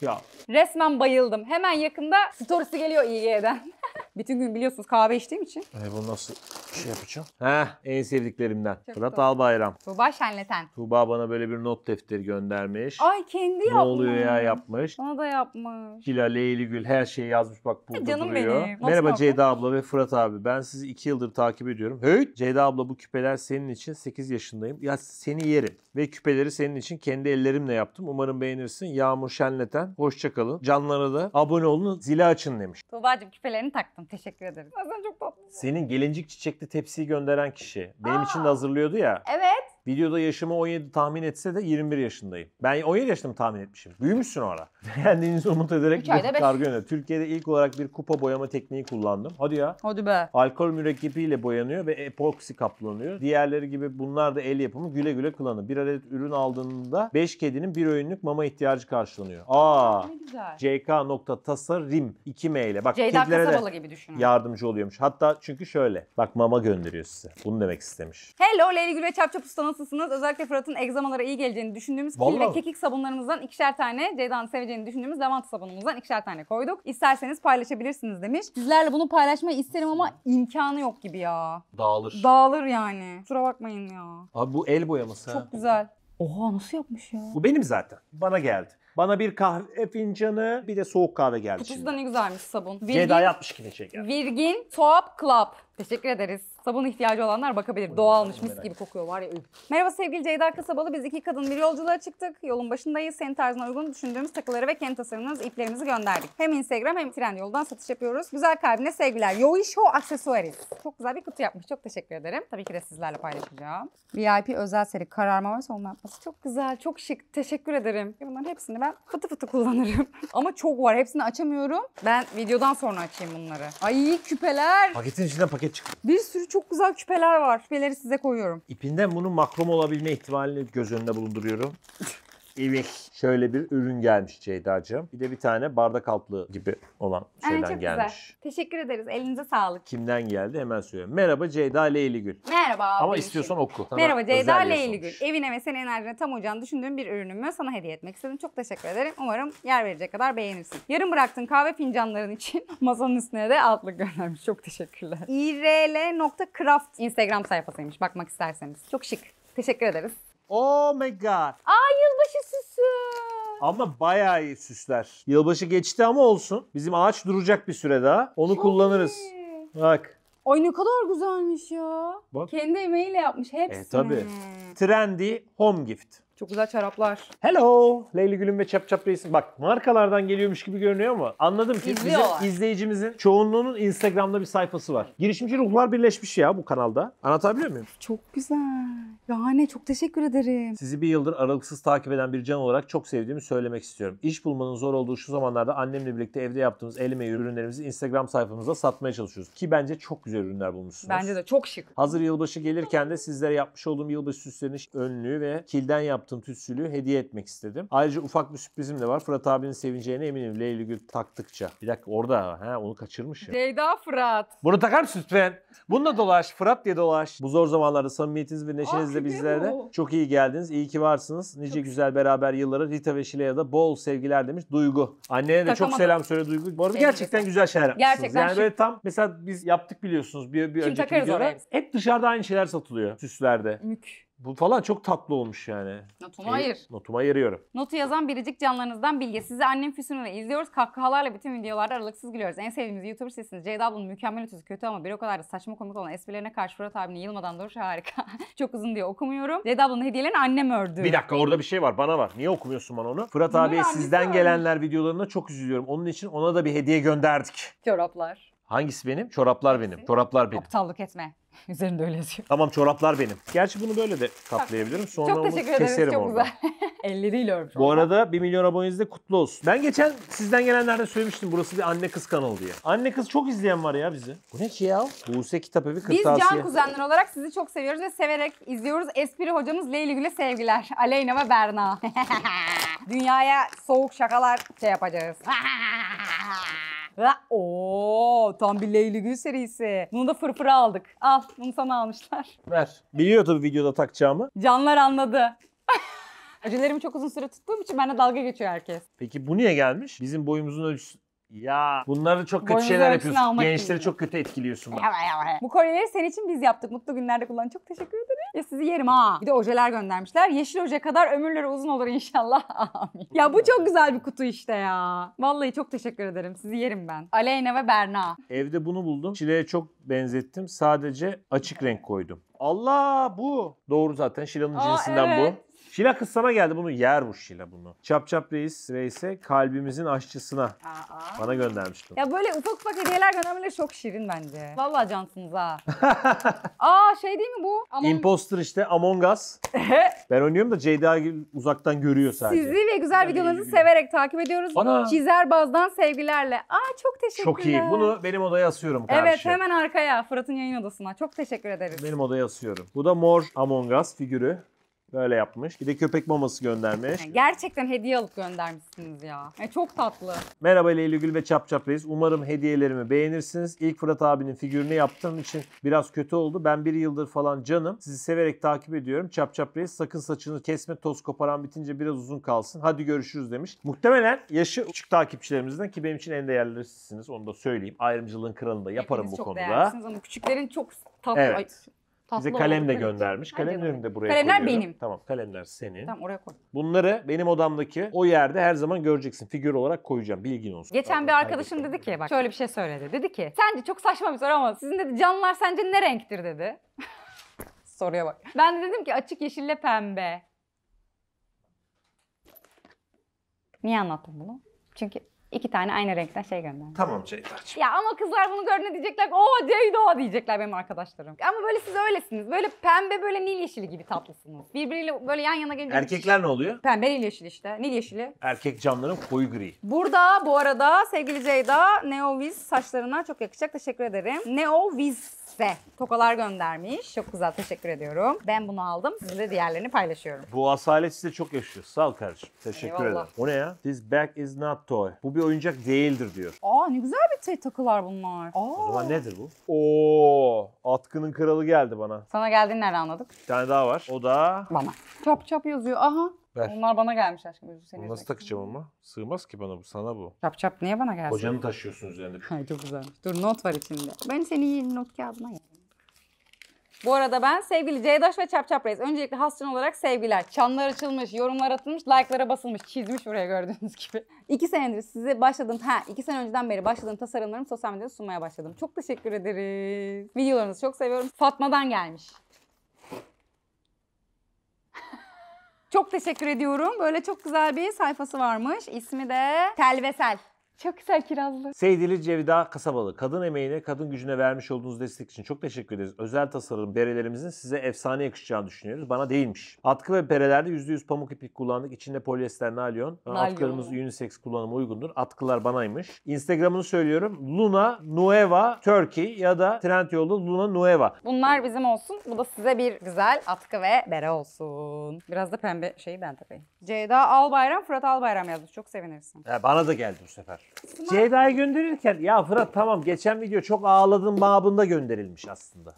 Ya Resmen bayıldım. Hemen yakında storiesi geliyor İG'den. Bütün gün biliyorsunuz kahve içtiğim için. E bu nasıl şey yapacağım? Heh en sevdiklerimden. Çok Fırat doğru. Albayram. Tuğba Şenleten. Tuğba bana böyle bir not defteri göndermiş. Ay kendi yapmış. Ne oluyor ya yapmış. Bana da yapmış. Hilal, Eylül her şeyi yazmış bak burada e, Canım duruyor. Benim. Nasıl Merhaba Ceyda abla ve Fırat abi. Ben sizi iki yıldır takip ediyorum. Hey Ceyda abla bu küpeler senin için 8 yaşındayım. Ya seni yerim. Ve küpeleri senin için kendi ellerimle yaptım. Umarım beğenirsin. Yağmur Şenleten. Hoşça kalın. Canlara da abone olun, zili açın demiş. Tuğba'cığım küpelerini taktım. Teşekkür ederim. Bazen çok tatlı. Senin gelincik çiçekli tepsiyi gönderen kişi. Benim Aa. için de hazırlıyordu ya. Evet. Videoda yaşımı 17 tahmin etse de 21 yaşındayım. Ben 17 yaşında tahmin etmişim? Büyümüşsün ara. Beğendiğinizi umut ederek kargo yönetiyor. Türkiye'de ilk olarak bir kupa boyama tekniği kullandım. Hadi ya. Hadi be. Alkol mürekkebiyle boyanıyor ve epoksi kaplanıyor. Diğerleri gibi bunlar da el yapımı güle güle kullanılır. Bir adet ürün aldığında 5 kedinin bir öğünlük mama ihtiyacı karşılanıyor. Aa. Ne güzel. ck.tasarım 2 ile. Bak Ceyda kedilere de gibi yardımcı oluyormuş. Hatta çünkü şöyle. Bak mama gönderiyor size. Bunu demek istemiş. Hello Leyli Güle Çapçap Usta'nın şanslısınız. Özellikle Fırat'ın egzamalara iyi geleceğini düşündüğümüz kil ve kekik sabunlarımızdan ikişer tane, Ceyda'nın seveceğini düşündüğümüz lavanta sabunumuzdan ikişer tane koyduk. İsterseniz paylaşabilirsiniz demiş. Sizlerle bunu paylaşmayı isterim ama imkanı yok gibi ya. Dağılır. Dağılır yani. Kusura bakmayın ya. Abi bu el boyaması ha. Çok güzel. Oha nasıl yapmış ya? Bu benim zaten. Bana geldi. Bana bir kahve fincanı bir de soğuk kahve geldi Kutusu da ne güzelmiş sabun. Virgin, Ceyda yapmış ki ne şeker. Virgin Top Club. Teşekkür ederiz. Sabun ihtiyacı olanlar bakabilir. Doğalmış, mis gibi kokuyor var ya. Üf. Merhaba sevgili Ceyda Kasabalı. Biz iki kadın bir yolculuğa çıktık. Yolun başındayız. Senin tarzına uygun düşündüğümüz takıları ve kendi tasarımınız iplerimizi gönderdik. Hem Instagram hem tren yoldan satış yapıyoruz. Güzel kalbine sevgiler. Yoisho Aksesuaris. Çok güzel bir kutu yapmış. Çok teşekkür ederim. Tabii ki de sizlerle paylaşacağım. VIP özel seri kararma ve sonlanması. Çok güzel, çok şık. Teşekkür ederim. Bunların hepsini ben fıtı fıtı kullanırım. Ama çok var. Hepsini açamıyorum. Ben videodan sonra açayım bunları. Ay küpeler. Paketin içinde paket paket çıktı. Bir sürü çok güzel küpeler var. Küpeleri size koyuyorum. İpinden bunun makrom olabilme ihtimalini göz önünde bulunduruyorum. Evet. Şöyle bir ürün gelmiş Ceyda'cığım. Bir de bir tane bardak altlı gibi olan şeyden Aynen, çok gelmiş. Güzel. Teşekkür ederiz. Elinize sağlık. Kimden geldi hemen söylüyorum. Merhaba Ceyda Leyligül. Merhaba. Ama benim istiyorsan oku. Sana Merhaba Ceyda özel Leyligül. yazılmış. Evine ve senin enerjine tam olacağını düşündüğüm bir ürünümü sana hediye etmek istedim. Çok teşekkür ederim. Umarım yer verecek kadar beğenirsin. Yarım bıraktığın kahve fincanların için masanın üstüne de altlık göndermiş. Çok teşekkürler. irl.craft Instagram sayfasıymış bakmak isterseniz. Çok şık. Teşekkür ederiz. Oh my god. Aa yılbaşı süsü. Ama bayağı iyi süsler. Yılbaşı geçti ama olsun. Bizim ağaç duracak bir süre daha. Onu Çok kullanırız. Iyi. Bak. Ay ne kadar güzelmiş ya. Bak. Kendi emeğiyle yapmış e, hepsini. E tabi. Trendy home gift. Çok güzel çaraplar. Hello. Leyli Gülüm ve Çap Çap Reis'in. Bak markalardan geliyormuş gibi görünüyor ama anladım ki bizim izleyicimizin çoğunluğunun Instagram'da bir sayfası var. Girişimci ruhlar birleşmiş ya bu kanalda. Anlatabiliyor muyum? Çok güzel. Yani çok teşekkür ederim. Sizi bir yıldır aralıksız takip eden bir can olarak çok sevdiğimi söylemek istiyorum. İş bulmanın zor olduğu şu zamanlarda annemle birlikte evde yaptığımız el ürünlerimizi Instagram sayfamızda satmaya çalışıyoruz. Ki bence çok güzel ürünler bulmuşsunuz. Bence de çok şık. Hazır yılbaşı gelirken de sizlere yapmış olduğum yılbaşı süsleniş önlüğü ve kilden yaptığım yaptığım tütsülüğü hediye etmek istedim. Ayrıca ufak bir sürprizim de var. Fırat abinin sevineceğine eminim Leyli Gül taktıkça. Bir dakika orada ha onu kaçırmışım. Ceyda Fırat. Bunu takar mısın lütfen? Bununla dolaş. Fırat diye dolaş. Bu zor zamanlarda samimiyetiniz ve neşeniz de bizlerde çok iyi geldiniz. İyi ki varsınız. Nice güzel beraber yılları Rita ve Şile'ye de bol sevgiler demiş Duygu. Annene de çok selam söyle Duygu. Bu arada gerçekten güzel. şeyler yapmışsınız. Gerçekten yani şık. böyle tam mesela biz yaptık biliyorsunuz bir, bir Şimdi önceki takarız videoda. oraya. Hep dışarıda aynı şeyler satılıyor süslerde. Mük. Bu falan çok tatlı olmuş yani. Notumu ayır. Notuma ayırıyorum. Notu yazan biricik canlarınızdan Bilge. Sizi annem Füsun'la izliyoruz. Kahkahalarla bütün videolarda aralıksız gülüyoruz. En sevdiğimiz YouTuber sizsiniz. Ceyda ablanın mükemmel ötesi kötü ama bir o kadar da saçma komik olan esprilerine karşı Fırat abinin yılmadan duruşu harika. çok uzun diye okumuyorum. Ceyda ablanın hediyelerini annem ördü. Bir dakika orada bir şey var bana var. Niye okumuyorsun bana onu? Fırat abiye annesi sizden varmış. gelenler videolarına çok üzülüyorum. Onun için ona da bir hediye gönderdik. Çoraplar. Hangisi benim? Çoraplar benim. Çoraplar benim. Aptallık etme. Üzerinde öyle yazıyor. Tamam çoraplar benim. Gerçi bunu böyle de kaplayabilirim. Sonra onu keserim orada. Çok teşekkür ederim. Elleriyle örmüş. Bu arada 1 milyon aboneniz de kutlu olsun. Ben geçen sizden gelenlerde söylemiştim burası bir anne kız kanalı diye. Anne kız çok izleyen var ya bizi. Bu ne ki ya? Buse kitap evi Biz kırtasiye. can kuzenler olarak sizi çok seviyoruz ve severek izliyoruz. Espri hocamız Leyli Gül'e sevgiler. Aleyna ve Berna. Dünyaya soğuk şakalar şey yapacağız. Ooo tam bir Leyli Gül serisi. Bunu da fırfıra aldık. Al. Bunu sana almışlar. Ver. Biliyordu videoda takacağımı. Canlar anladı. Acılarımı çok uzun süre tuttuğum için bana dalga geçiyor herkes. Peki bu niye gelmiş? Bizim boyumuzun ölçüsü ya bunları çok kötü Boynuzun şeyler yapıyorsun. Gençleri çok kötü etkiliyorsun. bak. Bu kolyeleri senin için biz yaptık. Mutlu günlerde kullan. Çok teşekkür ederim. Ya sizi yerim ha. Bir de ojeler göndermişler. Yeşil oje kadar ömürleri uzun olur inşallah. Amin. Ya bu çok güzel bir kutu işte ya. Vallahi çok teşekkür ederim. Sizi yerim ben. Aleyna ve Berna. Evde bunu buldum. Şile'ye çok benzettim. Sadece açık renk koydum. Allah bu. Doğru zaten. Şile'nin cinsinden evet. bu. Şila kız sana geldi bunu yer bu Şila bunu. Çap Çap Reis Reis'e kalbimizin aşçısına Aa. bana göndermişti. Ya böyle ufak ufak hediyeler göndermeleri çok şirin bence. Vallahi cansınız ha. Aa şey değil mi bu? Among... Imposter işte Among Us. ben oynuyorum da Ceyda uzaktan görüyor sadece. Sizi ve güzel yani videolarınızı severek takip ediyoruz. Bana Çizer bazdan sevgilerle. Aa çok teşekkürler. Çok iyi. Bunu benim odaya asıyorum karşı. Evet hemen arkaya Fırat'ın yayın odasına. Çok teşekkür ederiz. Benim odaya asıyorum. Bu da mor Among Us figürü. Böyle yapmış. Bir de köpek maması göndermiş. gerçekten hediye alıp göndermişsiniz ya. Yani e, çok tatlı. Merhaba Leyli Gül ve Çap Çap Reis. Umarım hediyelerimi beğenirsiniz. İlk Fırat abinin figürünü yaptığım için biraz kötü oldu. Ben bir yıldır falan canım. Sizi severek takip ediyorum. Çap Çap Reis sakın saçını kesme. Toz koparan bitince biraz uzun kalsın. Hadi görüşürüz demiş. Muhtemelen yaşı küçük takipçilerimizden ki benim için en değerli sizsiniz. Onu da söyleyeyim. Ayrımcılığın kralını da yaparım Hepiniz bu çok konuda. Değerlisiniz ama küçüklerin çok tatlı. Evet. Ay, Tatlı Bize kalem de göndermiş. Hadi Kalemlerimi de buraya Kalemler koyuyorum. benim. Tamam kalemler senin. Tamam oraya koy. Bunları benim odamdaki o yerde her zaman göreceksin. Figür olarak koyacağım. Bilgin olsun. Geçen bir arkadaşım dedi ki bak şöyle bir şey söyledi. Dedi ki sence çok saçma bir soru ama sizin dedi canlılar sence ne renktir dedi. Soruya bak. Ben de dedim ki açık yeşille pembe. Niye anlattım bunu? Çünkü iki tane aynı renkten şey gönder. Tamam Ceyda'cığım. Ya ama kızlar bunu gördüğünde diyecekler o Ceyda diyecekler benim arkadaşlarım. Ama böyle siz öylesiniz. Böyle pembe böyle nil yeşili gibi tatlısınız. Birbiriyle böyle yan yana gelince... Erkekler ne oluyor? Pembe nil yeşili işte. Nil yeşili. Erkek camların koyu gri. Burada bu arada sevgili Ceyda Neo Viz saçlarına çok yakışacak. Teşekkür ederim. Neo Viz ve tokalar göndermiş. Çok güzel teşekkür ediyorum. Ben bunu aldım. Size diğerlerini paylaşıyorum. Bu asalet size çok yaşıyor. Sağ ol kardeşim. Teşekkür Eyvallah. ederim. O ne ya? This bag is not toy. Bu bir oyuncak değildir diyor. Aa ne güzel bir şey takılar bunlar. Aa. O zaman nedir bu? Oo, atkının kralı geldi bana. Sana geldiğini nereden anladık? Bir tane daha var. O da Bana. Çap çap yazıyor. Aha Ver. Onlar bana gelmiş aşkım özür Bunu nasıl takacağım ama? Sığmaz ki bana bu. Sana bu. Çap çap niye bana gelsin? Hocanı taşıyorsun üzerinde. Ay çok güzel. Dur not var içinde. Ben seni yeni not kağıdına gel. Bu arada ben sevgili Ceydaş ve Çap Çap Reis. Öncelikle hastan olarak sevgiler. Çanlar açılmış, yorumlar atılmış, like'lara basılmış, çizmiş buraya gördüğünüz gibi. İki senedir size başladığım, ha iki sene önceden beri başladığım tasarımlarımı sosyal medyada sunmaya başladım. Çok teşekkür ederim. Videolarınızı çok seviyorum. Fatma'dan gelmiş. Çok teşekkür ediyorum. Böyle çok güzel bir sayfası varmış. İsmi de Telvesel. Çok güzel kirazlı. Seydili Cevda Kasabalı. Kadın emeğine, kadın gücüne vermiş olduğunuz destek için çok teşekkür ederiz. Özel tasarım berelerimizin size efsane yakışacağını düşünüyoruz. Bana değilmiş. Atkı ve berelerde %100 pamuk ipi kullandık. İçinde polyester nalyon. nalyon. Atkılarımız unisex kullanımı uygundur. Atkılar banaymış. Instagram'ını söylüyorum. Luna Nueva Turkey ya da trend yolu Luna Nueva. Bunlar bizim olsun. Bu da size bir güzel atkı ve bere olsun. Biraz da pembe şeyi ben tabii. Ceyda Albayram, Fırat Albayram yazmış. Çok sevinirsin. Ya bana da geldi bu sefer. Ceyda'ya gönderirken ya Fırat tamam geçen video çok ağladın babında gönderilmiş aslında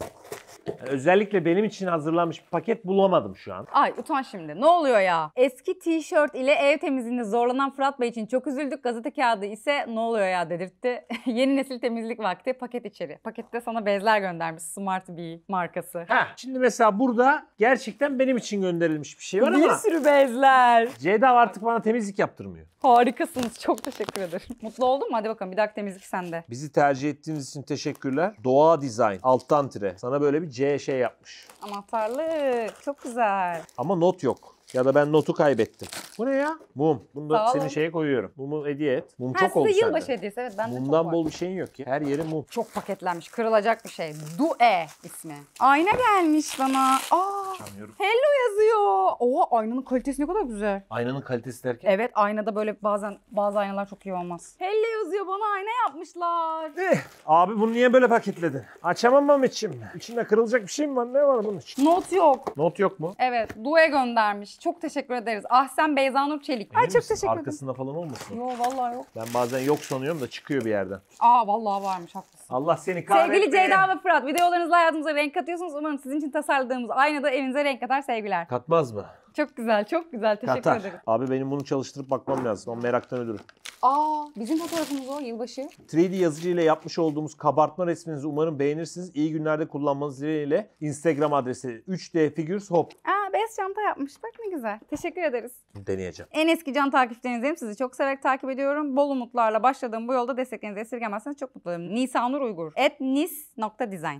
özellikle benim için hazırlanmış bir paket bulamadım şu an. Ay utan şimdi. Ne oluyor ya? Eski tişört ile ev temizliğinde zorlanan Fırat Bey için çok üzüldük. Gazete kağıdı ise ne oluyor ya dedirtti. Yeni nesil temizlik vakti paket içeri. Pakette sana bezler göndermiş Smart Bee markası. Ha, şimdi mesela burada gerçekten benim için gönderilmiş bir şey var Bir ama sürü bezler. Ceyda artık bana temizlik yaptırmıyor. Harikasınız. Çok teşekkür ederim. Mutlu oldum. mu? Hadi bakalım bir dahaki temizlik sende. Bizi tercih ettiğiniz için teşekkürler. Doğa Design alttan tire. Sana böyle bir C şey yapmış. Anahtarlık. Çok güzel. Ama not yok. Ya da ben notu kaybettim. Bu ne ya? Mum. Bunu da senin şeye koyuyorum. Mumu hediye et. Mum çok oldu size yılbaşı sende. hediyesi evet bende çok Mumdan var. bol bir şeyin yok ki. Her yeri mum. Çok paketlenmiş, kırılacak bir şey. Due ismi. Ayna gelmiş bana. Aa, Çalmıyorum. hello yazıyor. Oo aynanın kalitesi ne kadar güzel. Aynanın kalitesi derken. Evet aynada böyle bazen bazı aynalar çok iyi olmaz. Hello yazıyor bana ayna yapmışlar. Eh, abi bunu niye böyle paketledin? Açamamam içim. İçinde kırılacak bir şey mi var? Ne var bunun için? Not yok. Not yok mu? Evet Due göndermiş. Çok teşekkür ederiz. Ahsen Beyzanur Çelik. Ay çok misin? teşekkür ederim. Arkasında falan olmasın? Yo vallahi yok. Ben bazen yok sanıyorum da çıkıyor bir yerden. Aa vallahi varmış haklısın. Allah seni kahretsin. Sevgili Ceyda ve Fırat videolarınızla hayatımıza renk katıyorsunuz. Umarım sizin için tasarladığımız aynada evinize renk katar sevgiler. Katmaz mı? Çok güzel, çok güzel. Teşekkür Katar. ederim. Abi benim bunu çalıştırıp bakmam lazım. O meraktan ölürüm. Aa, bizim fotoğrafımız o yılbaşı. 3D yazıcı yapmış olduğumuz kabartma resminizi umarım beğenirsiniz. İyi günlerde kullanmanız dileğiyle Instagram adresi 3D Figures Hop. Aa. Beyaz çanta yapmış. Bak ne güzel. Teşekkür ederiz. Deneyeceğim. En eski can takipçilerinizim. Sizi çok severek takip ediyorum. Bol umutlarla başladığım bu yolda desteklerinizi esirgemezseniz çok mutlu olurum. Nisanur Uygur. At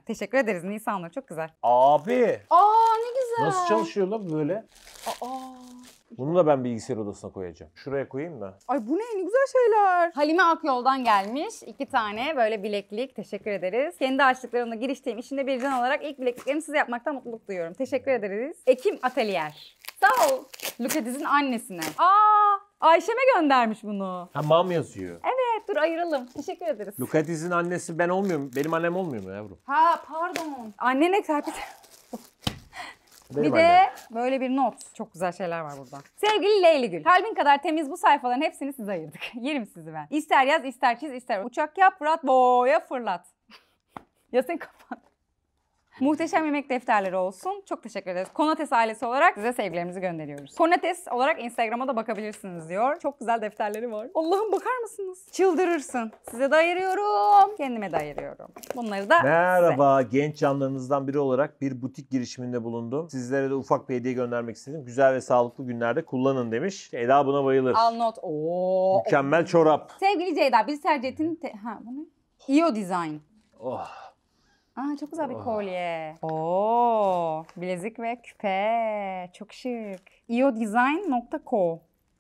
Teşekkür ederiz Nisanur. Çok güzel. Abi Aa ne güzel. nasıl çalışıyor lan böyle? Aa. Bunu da ben bilgisayar odasına koyacağım. Şuraya koyayım da. Ay bu ne? Ne güzel şeyler. Halime Akyol'dan gelmiş. iki tane böyle bileklik. Teşekkür ederiz. Kendi açlıklarımla giriştiğim işinde birden olarak ilk bilekliklerimi size yapmaktan mutluluk duyuyorum. Teşekkür ederiz. Ekim Atelier. Sağ ol. Lukadiz'in annesine. Aa, Ayşem'e göndermiş bunu. Ha yazıyor. Evet dur ayıralım. Teşekkür ederiz. Lukadiz'in annesi ben olmuyorum. Benim annem olmuyor mu yavrum? Ha pardon. Annene serpil... Benim bir de annem. böyle bir not. Çok güzel şeyler var burada. Sevgili Leyli Gül, kalbin kadar temiz bu sayfaların hepsini size ayırdık. Yerim sizi ben. İster yaz, ister çiz, ister uçak yap, Fırat boya fırlat. Yasin kapat. Muhteşem yemek defterleri olsun. Çok teşekkür ederiz. Konates ailesi olarak size sevgilerimizi gönderiyoruz. Konates olarak Instagram'a da bakabilirsiniz diyor. Çok güzel defterleri var. Allah'ım bakar mısınız? Çıldırırsın. Size de ayırıyorum. Kendime de ayırıyorum. Bunları da Merhaba size. genç canlarınızdan biri olarak bir butik girişiminde bulundum. Sizlere de ufak bir hediye göndermek istedim. Güzel ve sağlıklı günlerde kullanın demiş. Eda buna bayılır. Al not. Oo. Mükemmel çorap. Sevgili Ceyda biz tercih Te- ha bu ne? İyo Design. Oh. Aa, çok güzel bir oh. kolye. Oo, bilezik ve küpe. Çok şık. iodesign.co.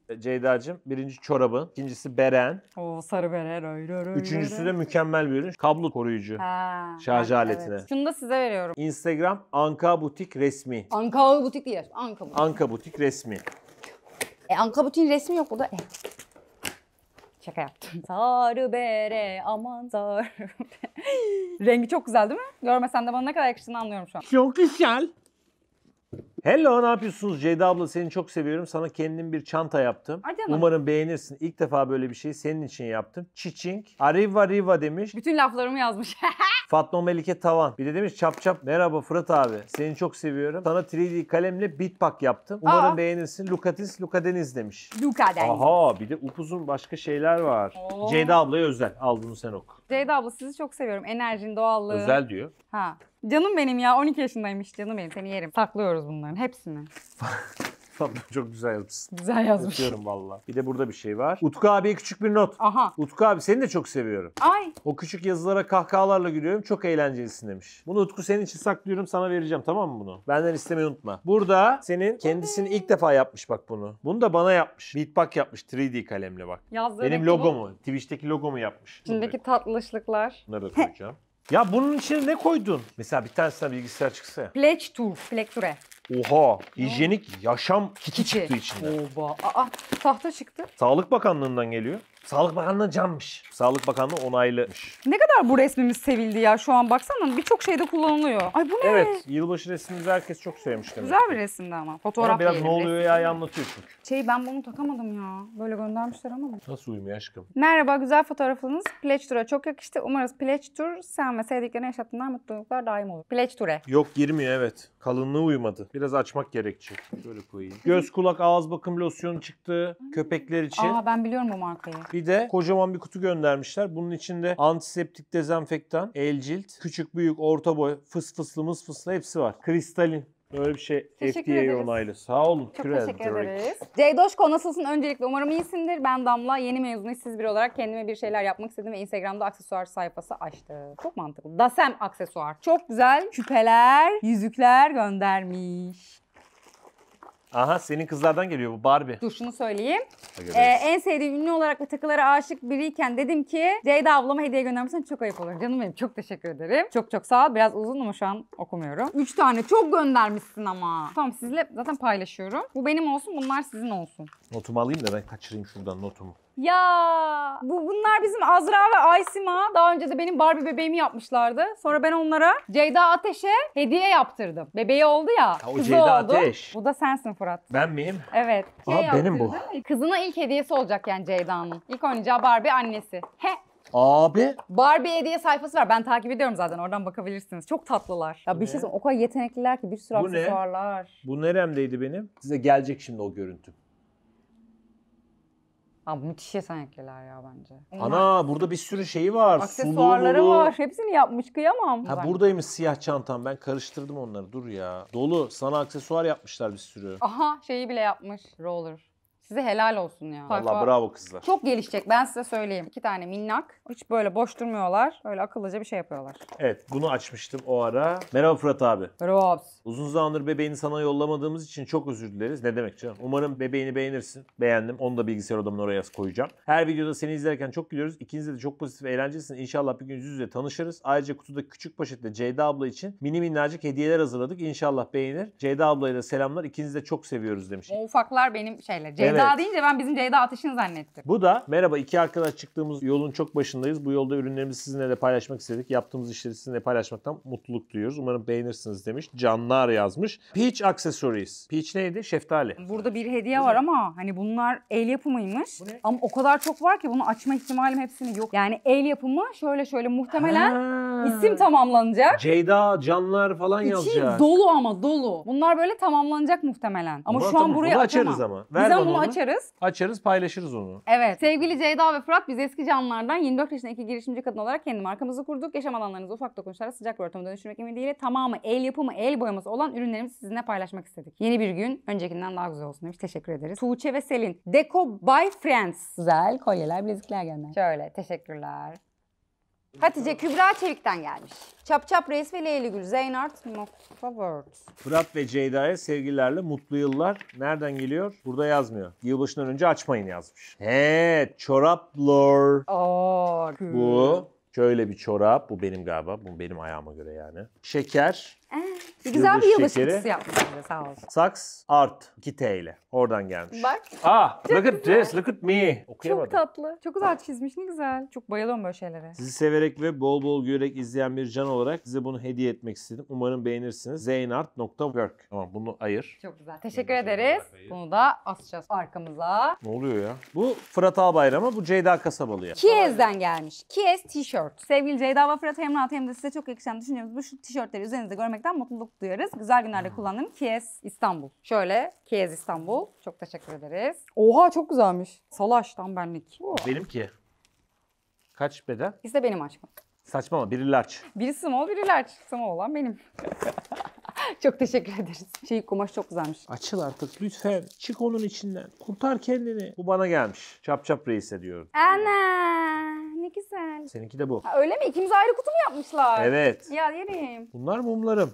E, Ceyda'cığım birinci çorabın, ikincisi beren, Oo, sarı beren öyle öyle. röy, üçüncüsü de mükemmel bir ürün. Kablo koruyucu. Ha, şarj evet. aletine. Şunu da size veriyorum. Instagram Anka Butik Resmi. Anka butik değil. Anka butik. Anka Butik Resmi. E, Anka butiğin resmi yok burada. E, Şaka yaptım. Sarı bere aman sarı bere. Rengi çok güzel değil mi? Görmesem de bana ne kadar yakıştığını anlıyorum şu an. Çok güzel. Hello ne yapıyorsunuz Ceyda abla seni çok seviyorum. Sana kendim bir çanta yaptım. Hadi Umarım beğenirsin. İlk defa böyle bir şey senin için yaptım. Çiçink. Arriva riva demiş. Bütün laflarımı yazmış. Fatma Melike Tavan. Bir de demiş çap çap. Merhaba Fırat abi. Seni çok seviyorum. Sana 3D kalemle bitpak yaptım. Umarım Aa. beğenirsin. Lukatis Lukadeniz demiş. Luka der. Aha bir de upuzun başka şeyler var. Oo. Ceyda ablaya özel. Al bunu sen oku. Ceyda abla sizi çok seviyorum. Enerjin, doğallığın. Özel diyor. Ha. Canım benim ya 12 yaşındaymış canım benim seni yerim. Saklıyoruz bunları bunların hepsini. Tamam çok güzel yazmışsın. Güzel yazmış. Öpüyorum valla. Bir de burada bir şey var. Utku abiye küçük bir not. Aha. Utku abi seni de çok seviyorum. Ay. O küçük yazılara kahkahalarla gülüyorum. Çok eğlencelisin demiş. Bunu Utku senin için saklıyorum sana vereceğim tamam mı bunu? Benden istemeyi unutma. Burada senin kendisini ilk defa yapmış bak bunu. Bunu da bana yapmış. Beatbox yapmış 3D kalemle bak. Yazdığı Benim logomu, Twitch'teki logomu yapmış. İçindeki tatlışlıklar. Bunları da koyacağım. Ya bunun içine ne koydun? Mesela bir tane sana bilgisayar çıksa ya. Pleçtur, plekture. Oha, hijyenik yaşam kiti, Kiti. çıktı içinde. Oba. Aa, tahta çıktı. Sağlık Bakanlığı'ndan geliyor. Sağlık Bakanlığı cammış. Sağlık Bakanlığı onaylımış. Ne kadar bu resmimiz sevildi ya şu an baksana birçok şeyde kullanılıyor. Ay bu ne? Evet yılbaşı resmimizi herkes çok sevmiş demek. Güzel bir resimdi ama. Fotoğraf ama biraz ne oluyor ya anlatıyor çünkü. Şey ben bunu takamadım ya. Böyle göndermişler ama. Nasıl uyumuyor aşkım? Merhaba güzel fotoğrafınız Pledge Tour'a çok yakıştı. Umarız Pledge Tour sen ve sevdiklerine yaşattığından mutluluklar daim olur. Pledge Tour'e. Yok girmiyor evet. Kalınlığı uymadı. Biraz açmak gerekecek. Böyle koyayım. Göz kulak ağız bakım losyonu çıktı köpekler için. Aa ben biliyorum bu markayı. Bir de kocaman bir kutu göndermişler. Bunun içinde antiseptik dezenfektan, el cilt, küçük büyük orta boy, fıs fıslı mıs fıslı hepsi var. Kristalin Böyle bir şey Teşekkür ederiz. onaylı. Sağ olun. Çok Kürel teşekkür Direkt. ederiz. Ceydoşko nasılsın? Öncelikle umarım iyisindir. Ben Damla. Yeni mezun işsiz biri olarak kendime bir şeyler yapmak istedim ve Instagram'da aksesuar sayfası açtım. Çok mantıklı. Dasem aksesuar. Çok güzel küpeler, yüzükler göndermiş. Aha senin kızlardan geliyor bu Barbie. Dur şunu söyleyeyim. Ee, en sevdiğim ünlü olarak ve takılara aşık biriyken dedim ki Ceyda ablama hediye göndermesen çok ayıp olur. Canım benim çok teşekkür ederim. Çok çok sağ ol. Biraz uzun ama şu an okumuyorum. Üç tane çok göndermişsin ama. Tamam sizinle zaten paylaşıyorum. Bu benim olsun bunlar sizin olsun. Notumu alayım da ben kaçırayım şuradan notumu. Ya bu bunlar bizim Azra ve Aysima. Daha önce de benim Barbie bebeğimi yapmışlardı. Sonra ben onlara Ceyda Ateş'e hediye yaptırdım. Bebeği oldu ya. ya o kızı Ceyda oldu. Ateş. Bu da sensin Fırat. Ben miyim? Evet. Şey Aa, benim bu. Kızına ilk hediyesi olacak yani Ceyda'nın. İlk oynayacağı Barbie annesi. He Abi. Barbie hediye sayfası var. Ben takip ediyorum zaten. Oradan bakabilirsiniz. Çok tatlılar. Ya bu bir ne? şey o kadar yetenekliler ki bir sürü bu Ne? Bu neremdeydi benim? Size gelecek şimdi o görüntü. Abi müthiş yetenekliler ya bence. Ana burada bir sürü şeyi var. Aksesuarları Sulu, dolu. var. Hepsini yapmış kıyamam. Ha buradaymış siyah çantam. Ben karıştırdım onları. Dur ya. Dolu. Sana aksesuar yapmışlar bir sürü. Aha şeyi bile yapmış. Roller. Size helal olsun ya. Bak, Valla bravo kızlar. Çok gelişecek ben size söyleyeyim. İki tane minnak. Hiç böyle boş durmuyorlar. Öyle akıllıca bir şey yapıyorlar. Evet bunu açmıştım o ara. Merhaba Fırat abi. Merhaba Robs. Uzun zamandır bebeğini sana yollamadığımız için çok özür dileriz. Ne demek canım. Umarım bebeğini beğenirsin. Beğendim. Onu da bilgisayar odamın oraya koyacağım. Her videoda seni izlerken çok gülüyoruz. İkiniz de çok pozitif ve eğlencelisiniz. İnşallah bir gün yüz yüze tanışırız. Ayrıca kutuda küçük poşetle Ceyda abla için mini minnacık hediyeler hazırladık. İnşallah beğenir. Ceyda ablaya da selamlar. İkinizi de çok seviyoruz demiş. O ufaklar benim şeyler. Ceyda Ceyda deyince ben bizim Ceyda Ateş'in zannettim. Bu da merhaba iki arkadaş çıktığımız yolun çok başındayız. Bu yolda ürünlerimizi sizinle de paylaşmak istedik. Yaptığımız işleri sizinle paylaşmaktan mutluluk duyuyoruz. Umarım beğenirsiniz demiş. Canlar yazmış. Peach Accessories. Peach neydi? Şeftali. Burada bir hediye var ama hani bunlar el yapımıymış. Ama o kadar çok var ki bunu açma ihtimalim hepsini yok. Yani el yapımı şöyle şöyle muhtemelen Ha. isim tamamlanacak. Ceyda, Canlar falan İçi yazacak. dolu ama dolu. Bunlar böyle tamamlanacak muhtemelen. Ama Bunu şu an atamam- buraya bunu açarız ama. Ver Biz bana onu açarız. Açarız paylaşırız onu. Evet. Sevgili Ceyda ve Fırat biz eski canlardan 24 yaşındaki girişimci kadın olarak kendi markamızı kurduk. Yaşam alanlarınızı ufak dokunuşlara sıcak bir ortama dönüştürmek ümidiyle tamamı el yapımı, el boyaması olan ürünlerimizi sizinle paylaşmak istedik. Yeni bir gün öncekinden daha güzel olsun demiş. Teşekkür ederiz. Tuğçe ve Selin. Deco by Friends. Güzel kolyeler, bilezikler gönder. Şöyle teşekkürler. Hatice Kübra Çevik'ten gelmiş. Çap Çap Reis ve Leyli Gül, Zeynart, Nokta Word. Fırat ve Ceyda'ya sevgilerle mutlu yıllar. Nereden geliyor? Burada yazmıyor. Yılbaşından önce açmayın yazmış. He, çoraplar. Aa, Oo, Bu şöyle bir çorap. Bu benim galiba. Bu benim ayağıma göre yani. Şeker. Ee? Bir güzel bir yılbaşı şekeri. kutusu sağ olsun. Sax Art 2T ile. Oradan gelmiş. Bak Ah, look at this, look at me. çok tatlı. Çok güzel çizmiş ne güzel. Çok bayılıyorum böyle şeylere. Sizi severek ve bol bol görerek izleyen bir can olarak size bunu hediye etmek istedim. Umarım beğenirsiniz. Zeynart.work. Tamam bunu ayır. Çok güzel. Teşekkür ederiz. Bunu da asacağız arkamıza. Ne oluyor ya? Bu Fırat Albayrak ama bu Ceyda Kasabalı'ya. Kiez'den gelmiş. Kiez shirt Sevgili Ceyda ve Fırat hem rahat hem de size çok yakışan düşünüyoruz. Bu şu tişörtleri üzerinizde görmekten mutlu mutluluk duyarız. Güzel günlerde kullandığım Kies İstanbul. Şöyle Kies İstanbul. Çok teşekkür ederiz. Oha çok güzelmiş. Salaş tam benlik. Benimki. Kaç beden? İşte benim aşkım. Saçma ama biri large. Biri small, biri large. Small olan benim. çok teşekkür ederiz. Şey kumaş çok güzelmiş. Açıl artık lütfen. Çık onun içinden. Kurtar kendini. Bu bana gelmiş. Çap çap reise diyorum. Ana ne güzel. Seninki de bu. Ha, öyle mi? İkimiz ayrı kutu mu yapmışlar? Evet. Ya yereyim. Bunlar mumlarım.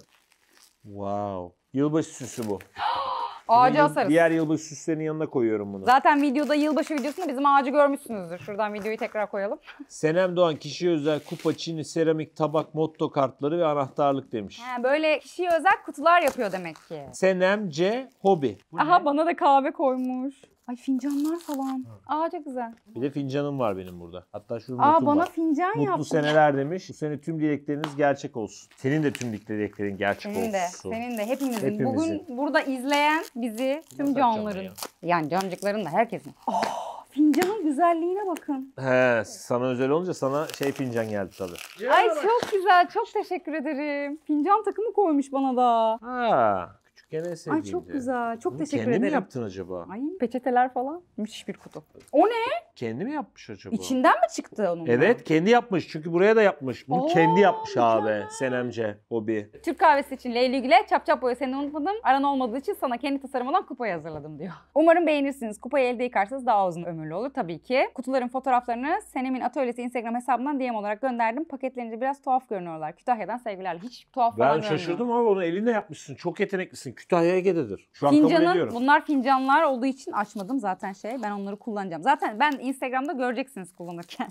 Wow. Yılbaşı süsü bu. Ağacı Bunu asarız. Diğer yılbaşı süslerinin yanına koyuyorum bunu. Zaten videoda yılbaşı videosunda bizim ağacı görmüşsünüzdür. Şuradan videoyu tekrar koyalım. Senem Doğan kişiye özel kupa, çini, seramik, tabak, motto kartları ve anahtarlık demiş. He, böyle kişiye özel kutular yapıyor demek ki. Senem C hobi. Aha ne? bana da kahve koymuş. Ay fincanlar falan. Aa çok güzel. Bir de fincanım var benim burada. Hatta şu notum Aa bana var. fincan Mutlu yaptın. seneler demiş. Bu sene tüm dilekleriniz gerçek olsun. Senin de tüm dileklerin gerçek Senin de, senin de hepimizin. Hepimizin. Bugün burada izleyen bizi tüm Nasıl canların. ya? Yani camcıkların da herkesin. Oh, fincanın güzelliğine bakın. He, sana özel olunca sana şey fincan geldi tabii. Ay çok güzel. Çok teşekkür ederim. Fincan takımı koymuş bana da. Ha. Gene sevdiğim Ay çok güzel. Çok Bunu teşekkür kendi ederim. Kendi mi yaptın acaba? Ay peçeteler falan. Müthiş bir kutu. O ne? Kendi mi yapmış acaba? İçinden mi çıktı onun? Evet kendi yapmış. Çünkü buraya da yapmış. Bunu Oo, kendi yapmış abi. Senemce hobi. Türk kahvesi için Leyli Gül'e çap çap boyu seni unutmadım. Aran olmadığı için sana kendi tasarım olan kupayı hazırladım diyor. Umarım beğenirsiniz. Kupayı elde yıkarsanız daha uzun ömürlü olur tabii ki. Kutuların fotoğraflarını Senem'in atölyesi Instagram hesabından DM olarak gönderdim. Paketlenince biraz tuhaf görünüyorlar. Kütahya'dan sevgilerle. Hiç tuhaf ben falan Ben şaşırdım abi onu elinde yapmışsın. Çok yeteneklisin Kütahya Ege'dedir. Şu an kabul Fincanın, ediyorum. bunlar fincanlar olduğu için açmadım zaten şey. Ben onları kullanacağım. Zaten ben Instagram'da göreceksiniz kullanırken.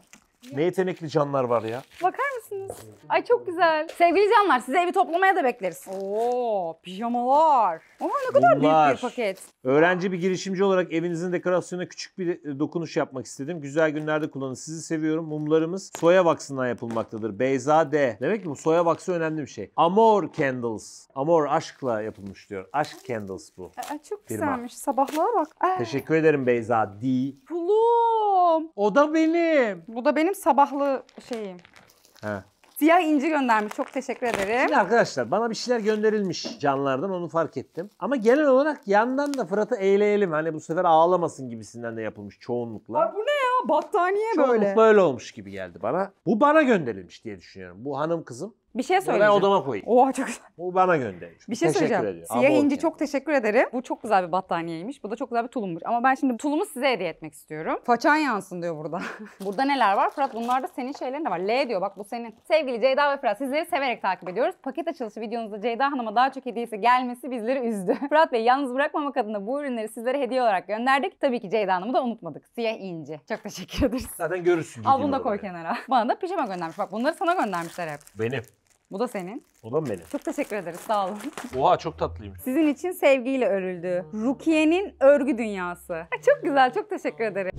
Ne yetenekli canlar var ya. Bakar mısınız? Ay çok güzel. Sevgili canlar sizi evi toplamaya da bekleriz. Oo pijamalar. Oha ne kadar Bunlar. büyük bir paket. Öğrenci bir girişimci olarak evinizin dekorasyonuna küçük bir e, dokunuş yapmak istedim. Güzel günlerde kullanın. Sizi seviyorum. Mumlarımız soya vaksından yapılmaktadır. Beyza D. Demek ki bu soya vaksı önemli bir şey. Amor Candles. Amor aşkla yapılmış diyor. Aşk Candles bu. Aa, çok firma. güzelmiş. Sabahlığa bak. Ay. Teşekkür ederim Beyza D. Bulum. O da benim. Bu da benim sabahlı şeyim. He. Siyah inci göndermiş. Çok teşekkür ederim. Şimdi arkadaşlar bana bir şeyler gönderilmiş canlardan onu fark ettim. Ama genel olarak yandan da Fırat'ı eğleyelim. Hani bu sefer ağlamasın gibisinden de yapılmış çoğunlukla. Ay bu ne ya? Battaniye Çoğunlukla böyle. öyle olmuş gibi geldi bana. Bu bana gönderilmiş diye düşünüyorum. Bu hanım kızım bir şey söyleyeceğim. Ben odama koyayım. Oha çok güzel. Bu bana göndermiş. Bir şey teşekkür söyleyeceğim. Ediyorum. Siyah Ama inci çok teşekkür ederim. Bu çok güzel bir battaniyeymiş. Bu da çok güzel bir tulummuş. Ama ben şimdi tulumu size hediye etmek istiyorum. Façan yansın diyor burada. burada neler var? Fırat bunlarda senin şeylerin de var. L diyor bak bu senin. Sevgili Ceyda ve Fırat sizleri severek takip ediyoruz. Paket açılışı videonuzda Ceyda Hanım'a daha çok hediyesi gelmesi bizleri üzdü. Fırat Bey yalnız bırakmamak adına bu ürünleri sizlere hediye olarak gönderdik. Tabii ki Ceyda Hanım'ı da unutmadık. Siyah inci. Çok teşekkür ederiz. Zaten görürsün. Al bunu da koy oraya. kenara. Bana da pijama göndermiş. Bak bunları sana göndermişler hep. Benim. Bu da senin. O da benim? Çok teşekkür ederiz. Sağ olun. Oha çok tatlıymış. Sizin için sevgiyle örüldü. Rukiye'nin örgü dünyası. Çok güzel. Çok teşekkür ederim.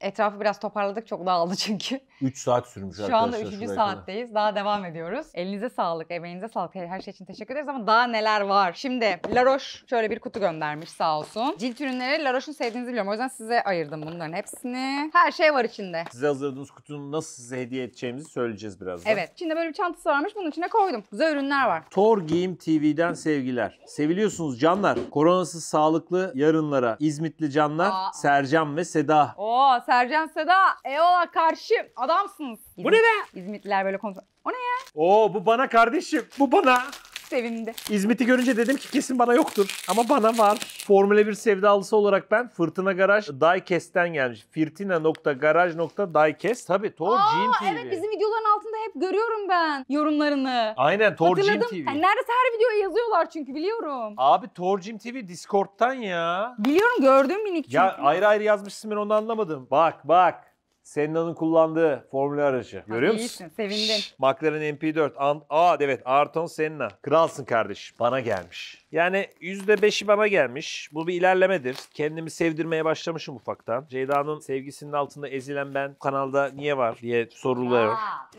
Etrafı biraz toparladık çok dağıldı çünkü. 3 saat sürmüş şu arkadaşlar. Şu anda 3. saatteyiz. Daha devam ediyoruz. Elinize sağlık, emeğinize sağlık. Her şey için teşekkür ederiz ama daha neler var. Şimdi Laroş şöyle bir kutu göndermiş sağ olsun. Cilt ürünleri Laroş'un sevdiğinizi biliyorum. O yüzden size ayırdım bunların hepsini. Her şey var içinde. Size hazırladığımız kutunun nasıl size hediye edeceğimizi söyleyeceğiz birazdan. Evet. İçinde böyle bir çantası varmış. Bunun içine koydum. Güzel ürünler var. Tor Giyim TV'den sevgiler. Seviliyorsunuz canlar. Koronasız sağlıklı yarınlara İzmitli canlar Aa. Sercan ve Seda. Oo Sercan Seda, Eyvallah karşım. Adamsınız. Bu ne be? İzmitliler böyle kontrol. O ne ya? Oo bu bana kardeşim. Bu bana. Sevimli. İzmit'i görünce dedim ki kesin bana yoktur. Ama bana var. Formula 1 sevdalısı olarak ben Fırtına Garaj Diecast'ten gelmiş. Firtina.garaj.diecast. Tabii Tor Jean TV. Evet bizim videoların altında hep görüyorum ben yorumlarını. Aynen Tor Jean TV. Yani neredeyse her videoya yazıyorlar çünkü biliyorum. Abi Tor Jean TV Discord'tan ya. Biliyorum gördüm minik çünkü. Ya ayrı ayrı yazmışsın ben onu anlamadım. Bak bak. Senna'nın kullandığı formül aracı. Görüyor musun? İyisin, sevindim. McLaren MP4. An- Aa evet Ayrton Senna. Kralsın kardeş, Bana gelmiş. Yani %5'i bana gelmiş. Bu bir ilerlemedir. Kendimi sevdirmeye başlamışım ufaktan. Ceyda'nın sevgisinin altında ezilen ben kanalda niye var diye soruluyor.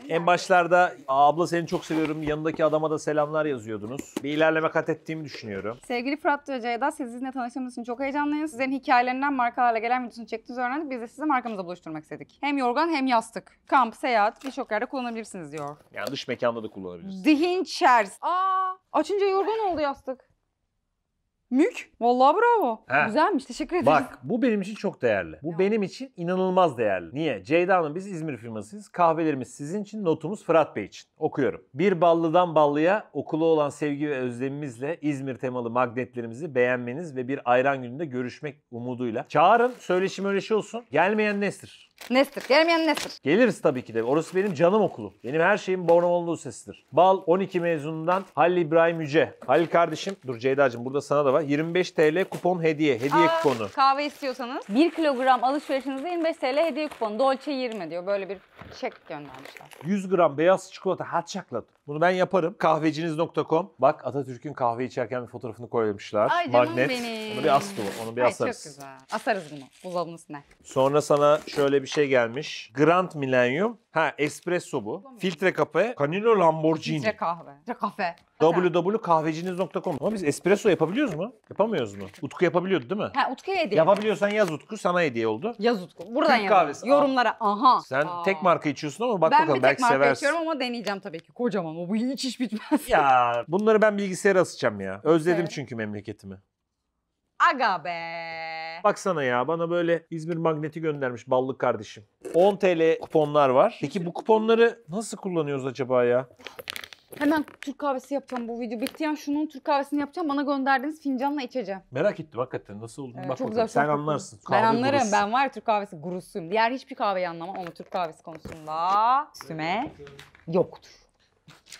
En başlarda abla seni çok seviyorum yanındaki adama da selamlar yazıyordunuz. Bir ilerleme kat ettiğimi düşünüyorum. Sevgili Fırat ve Ceyda sizinle tanıştığımız için çok heyecanlıyız. Sizlerin hikayelerinden markalarla gelen videosunu çektiğinizi öğrendik. Biz de sizi markamıza buluşturmak istedik. Hem yorgan hem yastık. Kamp, seyahat birçok yerde kullanabilirsiniz diyor. Yani dış mekanda da kullanabilirsiniz. Zihin şers. Aa, açınca yorgan oldu yastık. Mük. Vallahi bravo. He. Güzelmiş. Teşekkür ederim. Bak bu benim için çok değerli. Bu benim için inanılmaz değerli. Niye? Ceyda Hanım biz İzmir firmasıyız. Kahvelerimiz sizin için, notumuz Fırat Bey için. Okuyorum. Bir ballıdan ballıya okulu olan sevgi ve özlemimizle İzmir temalı magnetlerimizi beğenmeniz ve bir ayran gününde görüşmek umuduyla. Çağırın. Söyleşim öyle şey olsun. Gelmeyen nestir. Nestir. Gelmeyen Nestir. Geliriz tabii ki de. Orası benim canım okulu. Benim her şeyim Bornoğlu sesidir. Bal 12 mezunundan Halil İbrahim Yüce. Halil kardeşim. Dur Ceyda'cığım burada sana da var. 25 TL kupon hediye. Hediye Aa, kuponu. Kahve istiyorsanız 1 kilogram alışverişinizde 25 TL hediye kuponu. Dolce 20 diyor. Böyle bir çek göndermişler. 100 gram beyaz çikolata hot chocolate. Bunu ben yaparım. Kahveciniz.com. Bak Atatürk'ün kahve içerken bir fotoğrafını koyulmuşlar. Ay canım Magnet. benim. Onu bir as dur. Onu bir Ay asarız. çok güzel. Asarız bunu buzdolabının üstüne. Sonra sana şöyle bir şey gelmiş. Grand Millennium Ha espresso bu. Filtre kafe. Canino Lamborghini. Filtre kahve. Filtre kahve. www.kahveciniz.com Ama biz espresso yapabiliyoruz mu? Yapamıyoruz mu? Utku yapabiliyordu değil mi? Ha Utku'ya hediye. Yapabiliyorsan yaz Utku sana hediye oldu. Yaz Utku. Buradan Türk kahvesi. Yorumlara aha. Sen Aa. tek marka içiyorsun ama bak ben bakalım bir tek marka seversin. içiyorum ama deneyeceğim tabii ki. Kocaman o bu hiç iş bitmez. Ya bunları ben bilgisayara asacağım ya. Özledim Evet. çünkü memleketimi. Aga be. Baksana ya bana böyle İzmir magneti göndermiş ballık kardeşim. 10 TL kuponlar var. Peki bu kuponları nasıl kullanıyoruz acaba ya? Hemen Türk kahvesi yapacağım bu video. Bittiyen şunun Türk kahvesini yapacağım. Bana gönderdiğiniz fincanla içeceğim. Merak ettim hakikaten nasıl olduğunu. Ee, bak çok bakalım. güzel, Sen çok anlarsın. Kahve ben anlarım. gurusu. Ben var ya Türk kahvesi gurusuyum. Diğer hiçbir kahveyi anlamam ama Türk kahvesi konusunda üstüme yoktur.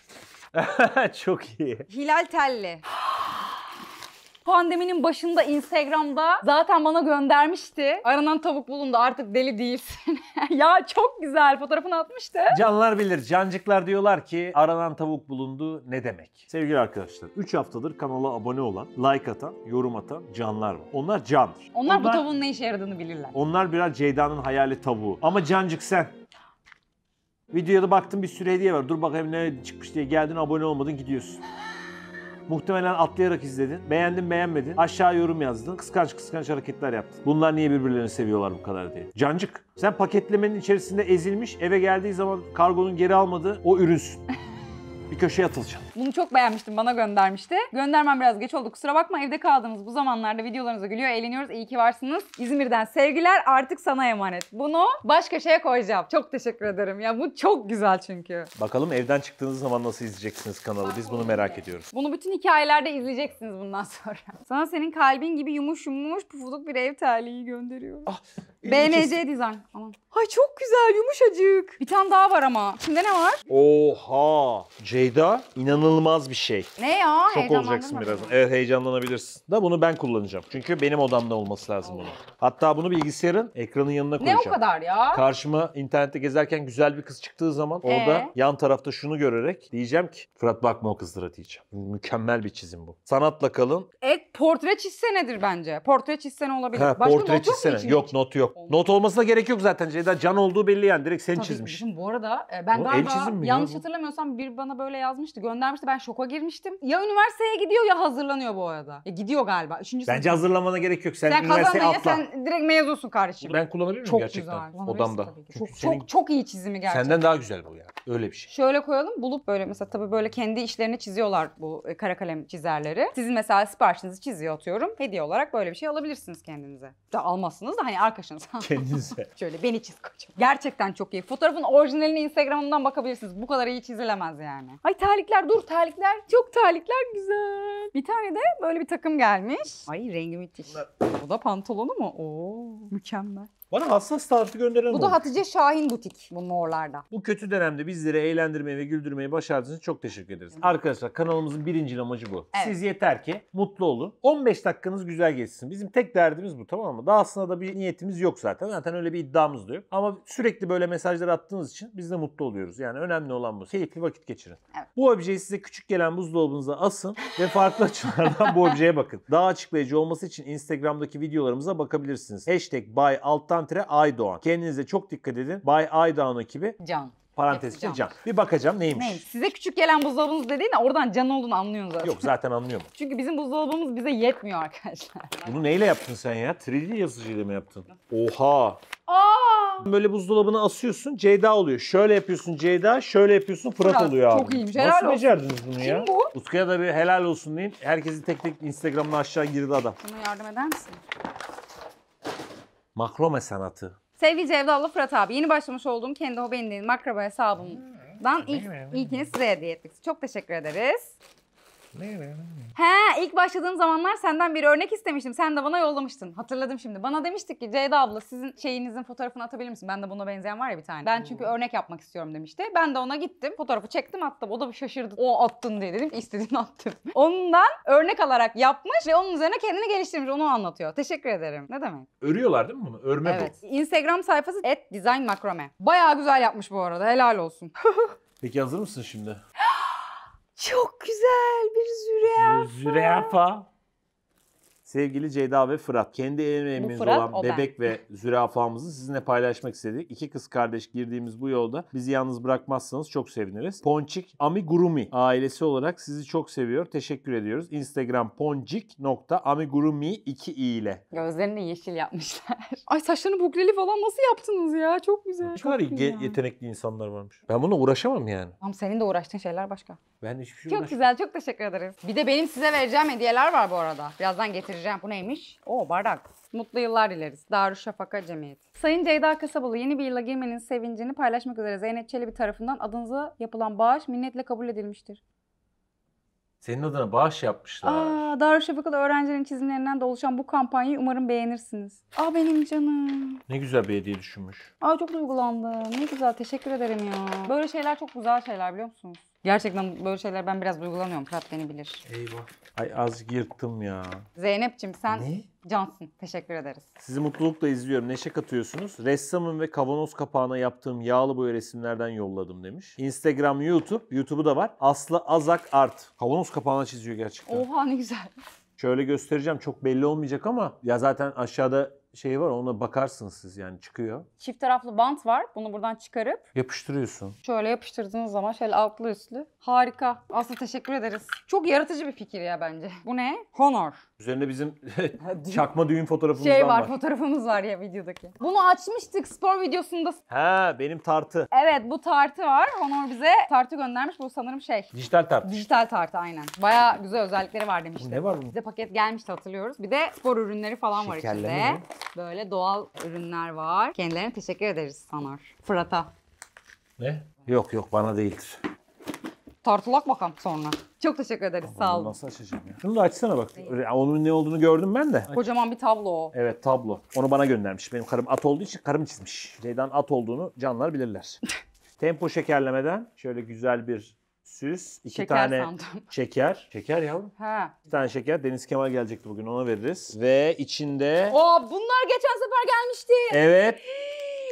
çok iyi. Hilal telli. Pandeminin başında Instagram'da zaten bana göndermişti. Aranan tavuk bulundu artık deli değilsin. ya çok güzel fotoğrafını atmıştı. Canlar bilir, cancıklar diyorlar ki aranan tavuk bulundu ne demek? Sevgili arkadaşlar 3 haftadır kanala abone olan, like atan, yorum atan canlar var. Onlar candır. Onlar, onlar bu tavuğun ne işe yaradığını bilirler. Onlar biraz Ceyda'nın hayali tavuğu. Ama cancık sen. Videoya da baktım bir sürü hediye var. Dur bakayım ne çıkmış diye geldin abone olmadın gidiyorsun. Muhtemelen atlayarak izledin. Beğendin beğenmedin. Aşağı yorum yazdın. Kıskanç kıskanç hareketler yaptın. Bunlar niye birbirlerini seviyorlar bu kadar diye. Cancık. Sen paketlemenin içerisinde ezilmiş eve geldiği zaman kargonun geri almadığı o ürünsün bir köşeye atılacağım. Bunu çok beğenmiştim. Bana göndermişti. Göndermem biraz geç oldu. Kusura bakma evde kaldığımız bu zamanlarda videolarınıza gülüyor, eğleniyoruz. İyi ki varsınız. İzmir'den sevgiler artık sana emanet. Bunu baş köşeye koyacağım. Çok teşekkür ederim. Ya bu çok güzel çünkü. Bakalım evden çıktığınız zaman nasıl izleyeceksiniz kanalı. Biz bunu merak ediyoruz. Bunu bütün hikayelerde izleyeceksiniz bundan sonra. Sana senin kalbin gibi yumuş yumuş pufuduk bir ev terliği gönderiyorum. Ah, BNC Design. Aman. Ay çok güzel yumuşacık. Bir tane daha var ama. Şimdi ne var? Oha. C Ceyda inanılmaz bir şey. Ne ya? Çok olacaksın birazdan. Evet heyecanlanabilirsin. Da bunu ben kullanacağım. Çünkü benim odamda olması lazım bunu. Hatta bunu bilgisayarın ekranın yanına koyacağım. Ne o kadar ya? Karşıma internette gezerken güzel bir kız çıktığı zaman ee? orada ee? yan tarafta şunu görerek diyeceğim ki Fırat bakma o kızlara diyeceğim. Mükemmel bir çizim bu. Sanatla kalın. E portre nedir bence. Portre çizsene olabilir. Ha, Başka portre not çizsene. yok mu Yok not yok. Olmaz. Not olmasına gerek yok zaten Ceyda. Can olduğu belli yani. Direkt sen Tabii, çizmiş. bu arada e, ben Oğlum, galiba yanlış hatırlamıyorsam bir bana böyle öyle yazmıştı. Göndermişti. Ben şoka girmiştim. Ya üniversiteye gidiyor ya hazırlanıyor bu arada. E, gidiyor galiba. Üçüncü sınıf. Bence hazırlamana gerek yok. Sen, sen üniversiteye atla. sen direkt mezunsun kardeşim. Ben kullanabilir miyim gerçekten? güzel. Odamda. Çok, senin- çok, çok iyi çizimi gerçekten. Senden daha güzel bu ya. Öyle bir şey. Şöyle koyalım bulup böyle mesela tabii böyle kendi işlerini çiziyorlar bu e, kara kalem çizerleri. Sizin mesela siparişinizi çiziyor atıyorum. Hediye olarak böyle bir şey alabilirsiniz kendinize. Da almazsınız da hani arkadaşınız. Kendinize. Şöyle beni çiz koçum. Gerçekten çok iyi. Fotoğrafın orijinalini Instagram'ımdan bakabilirsiniz. Bu kadar iyi çizilemez yani. Ay terlikler dur terlikler. Çok terlikler güzel. Bir tane de böyle bir takım gelmiş. Ay rengi müthiş. Bu da pantolonu mu? Oo mükemmel. Bana hassas tarifi gönderen Bu da Hatice Şahin Butik bu morlarda. Bu kötü dönemde bizleri eğlendirmeyi ve güldürmeyi başardığınız için çok teşekkür ederiz. Arkadaşlar kanalımızın birinci amacı bu. Evet. Siz yeter ki mutlu olun. 15 dakikanız güzel geçsin. Bizim tek derdimiz bu tamam mı? Daha aslında da bir niyetimiz yok zaten. Zaten öyle bir iddiamız da yok. Ama sürekli böyle mesajlar attığınız için biz de mutlu oluyoruz. Yani önemli olan bu. Keyifli vakit geçirin. Evet. Bu objeyi size küçük gelen buzdolabınıza asın ve farklı açılardan bu objeye bakın. Daha açıklayıcı olması için Instagram'daki videolarımıza bakabilirsiniz. Hashtag buy alttan Santre Aydoğan. Kendinize çok dikkat edin. Bay Aydoğan ekibi. Can. Parantez içinde can. can. Bir bakacağım neymiş. Neyim? Size küçük gelen buzdolabınız dediğin oradan can olduğunu anlıyorsun zaten. Yok zaten anlıyorum. Çünkü bizim buzdolabımız bize yetmiyor arkadaşlar. Bunu neyle yaptın sen ya? 3D yazıcıyla mı yaptın? Oha. Aa! Böyle buzdolabına asıyorsun Ceyda oluyor. Şöyle yapıyorsun Ceyda, şöyle yapıyorsun Fırat, Fırat oluyor abi. Çok iyiymiş. Helal Nasıl olsun. becerdiniz bunu Kim ya? Kim bu? Utku'ya da bir helal olsun diyeyim. Herkesin tek tek Instagram'ına aşağı girdi adam. Bunu yardım eder misin? maklome sanatı. Sevgili Cevdal'la Fırat abi yeni başlamış olduğum kendi hobenliğin makraba hesabımdan ilk, ilkini size hediye ettik. Çok teşekkür ederiz. He ilk başladığın zamanlar senden bir örnek istemiştim. Sen de bana yollamıştın. Hatırladım şimdi. Bana demiştik ki Ceyda abla sizin şeyinizin fotoğrafını atabilir misin? Ben de buna benzeyen var ya bir tane. Ben çünkü örnek yapmak istiyorum demişti. Ben de ona gittim. Fotoğrafı çektim attım. O da bir şaşırdı. O attın diye dedim. İstediğini attım. Ondan örnek alarak yapmış ve onun üzerine kendini geliştirmiş. Onu anlatıyor. Teşekkür ederim. Ne demek? Örüyorlar değil mi bunu? Örme evet. bu. Instagram sayfası et design makrame. Bayağı güzel yapmış bu arada. Helal olsun. Peki hazır mısın şimdi? Çok güzel bir zürafa. Zürafa sevgili Ceyda ve Fırat. Kendi evimiz Fırat, olan bebek ben. ve zürafamızı sizinle paylaşmak istedik. İki kız kardeş girdiğimiz bu yolda bizi yalnız bırakmazsanız çok seviniriz. Ponçik Amigurumi ailesi olarak sizi çok seviyor. Teşekkür ediyoruz. Instagram poncik.amigurumi 2 i ile. Gözlerini yeşil yapmışlar. Ay saçlarını bukleli falan nasıl yaptınız ya? Çok güzel. Çok kadar ge- yetenekli insanlar varmış. Ben bununla uğraşamam yani. Ama senin de uğraştığın şeyler başka. Ben hiçbir şey Çok uğraşamam. güzel çok teşekkür ederiz. Bir de benim size vereceğim hediyeler var bu arada. Birazdan getireceğim göstereceğim. Bu neymiş? O bardak. Mutlu yıllar dileriz. Darüşşafaka Cemiyeti. Sayın Ceyda Kasabalı yeni bir yıla girmenin sevincini paylaşmak üzere Zeynep Çelebi tarafından adınıza yapılan bağış minnetle kabul edilmiştir. Senin adına bağış yapmışlar. Aa, Darüşşafakalı öğrencilerin çizimlerinden de oluşan bu kampanyayı umarım beğenirsiniz. Aa benim canım. Ne güzel bir hediye düşünmüş. Aa çok duygulandım. Ne güzel teşekkür ederim ya. Böyle şeyler çok güzel şeyler biliyor musunuz? Gerçekten böyle şeyler ben biraz duygulanıyorum. Fırat beni bilir. Eyvah. Ay az yırttım ya. Zeynep'ciğim sen Ne? cansın. Teşekkür ederiz. Sizi mutlulukla izliyorum. Neşe katıyorsunuz. Ressamım ve kavanoz kapağına yaptığım yağlı boya resimlerden yolladım demiş. Instagram, YouTube. YouTube'u da var. Aslı Azak Art. Kavanoz kapağına çiziyor gerçekten. Oha ne güzel. Şöyle göstereceğim çok belli olmayacak ama ya zaten aşağıda şey var ona bakarsınız siz yani çıkıyor. Çift taraflı bant var. Bunu buradan çıkarıp Yapıştırıyorsun. şöyle yapıştırdığınız zaman şöyle altlı üstlü. Harika. Aslı teşekkür ederiz. Çok yaratıcı bir fikir ya bence. Bu ne? Honor. Üzerinde bizim çakma düğün fotoğrafımızdan Şey var, var. fotoğrafımız var ya videodaki. Bunu açmıştık spor videosunda. He benim tartı. Evet bu tartı var. Honor bize tartı göndermiş. Bu sanırım şey. Dijital tartı. Dijital tartı aynen. Baya güzel özellikleri var demişti. Ne var bunun? Bize paket gelmişti hatırlıyoruz. Bir de spor ürünleri falan var içinde. mi? Böyle doğal ürünler var. Kendilerine teşekkür ederiz Sanar. Fırat'a. Ne? Yok yok bana değildir. Tartılak bakalım sonra. Çok teşekkür ederiz. Sağ olun. Nasıl açacağım ya? Şunu da açsana bak. Onun ne olduğunu gördüm ben de. Kocaman bir tablo o. Evet tablo. Onu bana göndermiş. Benim karım at olduğu için karım çizmiş. Şeyden at olduğunu canlar bilirler. Tempo şekerlemeden şöyle güzel bir süs, iki şeker tane sandım. şeker. Şeker yavrum. He. İki tane şeker. Deniz Kemal gelecekti bugün ona veririz. Ve içinde... Oo bunlar geçen sefer gelmişti. Evet.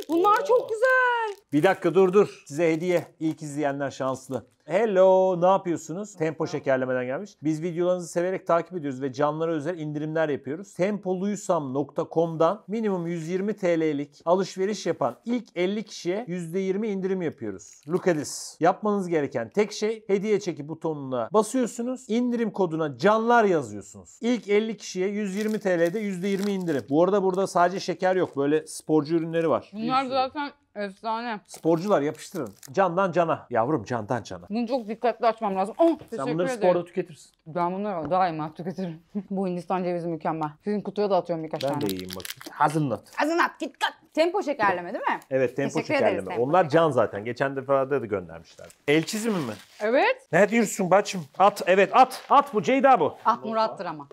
Bunlar Oo. çok güzel. Bir dakika dur dur. Size hediye. İlk izleyenler şanslı. Hello ne yapıyorsunuz? Tempo şekerlemeden gelmiş. Biz videolarınızı severek takip ediyoruz ve canlara özel indirimler yapıyoruz. Tempoluysam.com'dan minimum 120 TL'lik alışveriş yapan ilk 50 kişiye %20 indirim yapıyoruz. Look at this. Yapmanız gereken tek şey hediye çeki butonuna basıyorsunuz. İndirim koduna canlar yazıyorsunuz. İlk 50 kişiye 120 TL'de %20 indirim. Bu arada burada sadece şeker yok. Böyle sporcu ürünleri var. Bunlar zaten Efsane. Sporcular yapıştırın. Candan cana. Yavrum candan cana. Bunu çok dikkatli açmam lazım. Oh, teşekkür Sen bunları ederim. sporda tüketirsin. Ben bunları daima tüketirim. Bu Hindistan cevizi mükemmel. Sizin kutuya da atıyorum birkaç ben tane. Ben de yiyeyim bakayım. Hazelnut. Hazelnut git kat. Tempo şekerleme değil mi? Evet tempo Teşekkür şekerleme. Ederiz, Onlar şekerleme. can zaten. Geçen defada da göndermişler. El çizimi mi? Evet. Ne diyorsun bacım? At evet at. At bu Ceyda bu. At Murat'tır ama.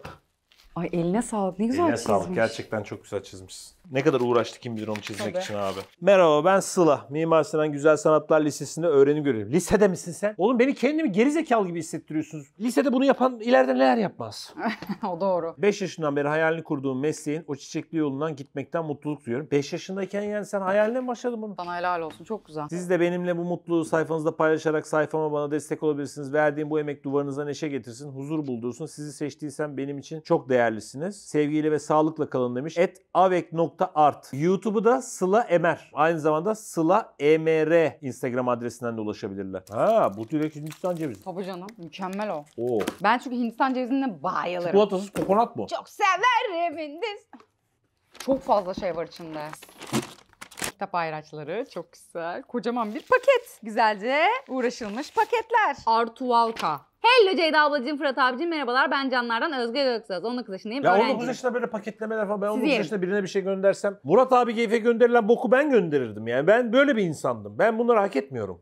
Ay eline sağlık. Ne güzel eline çizmiş. Eline sağlık. Gerçekten çok güzel çizmişsin. Ne kadar uğraştı kim bilir onu çizmek Tabii. için abi. Merhaba ben Sıla. Mimar Sinan Güzel Sanatlar Lisesi'nde öğrenim görüyorum. Lisede misin sen? Oğlum beni kendimi gerizekalı gibi hissettiriyorsunuz. Lisede bunu yapan ileride neler yapmaz? o doğru. 5 yaşından beri hayalini kurduğum mesleğin o çiçekli yolundan gitmekten mutluluk duyuyorum. 5 yaşındayken yani sen hayaline mi başladın bunu? Sana helal olsun çok güzel. Siz de benimle bu mutluluğu sayfanızda paylaşarak sayfama bana destek olabilirsiniz. Verdiğim bu emek duvarınıza neşe getirsin, huzur buldursun. Sizi seçtiysem benim için çok değerlisiniz. Sevgiyle ve sağlıkla kalın demiş. Et nokta Sıla.art. YouTube'u da Sıla Emer. Aynı zamanda Sıla Emr Instagram adresinden de ulaşabilirler. Ha bu direkt Hindistan cevizi. Tabii canım. Mükemmel o. Oo. Oh. Ben çünkü Hindistan cevizine bayılırım. Çikolatasız kokonat mı? Çok severim Hindistan. Çok fazla şey var içinde kitap ayraçları çok güzel. Kocaman bir paket. Güzelce uğraşılmış paketler. Artuvalka. Hello Ceyda ablacığım, Fırat abicim merhabalar. Ben Canlardan Özge Göksöz. 19 yaşındayım. Ya 19 yaşında böyle paketlemeler falan. Ben 19 yaşında birine bir şey göndersem Murat abi keyfe gönderilen boku ben gönderirdim yani. Ben böyle bir insandım. Ben bunları hak etmiyorum.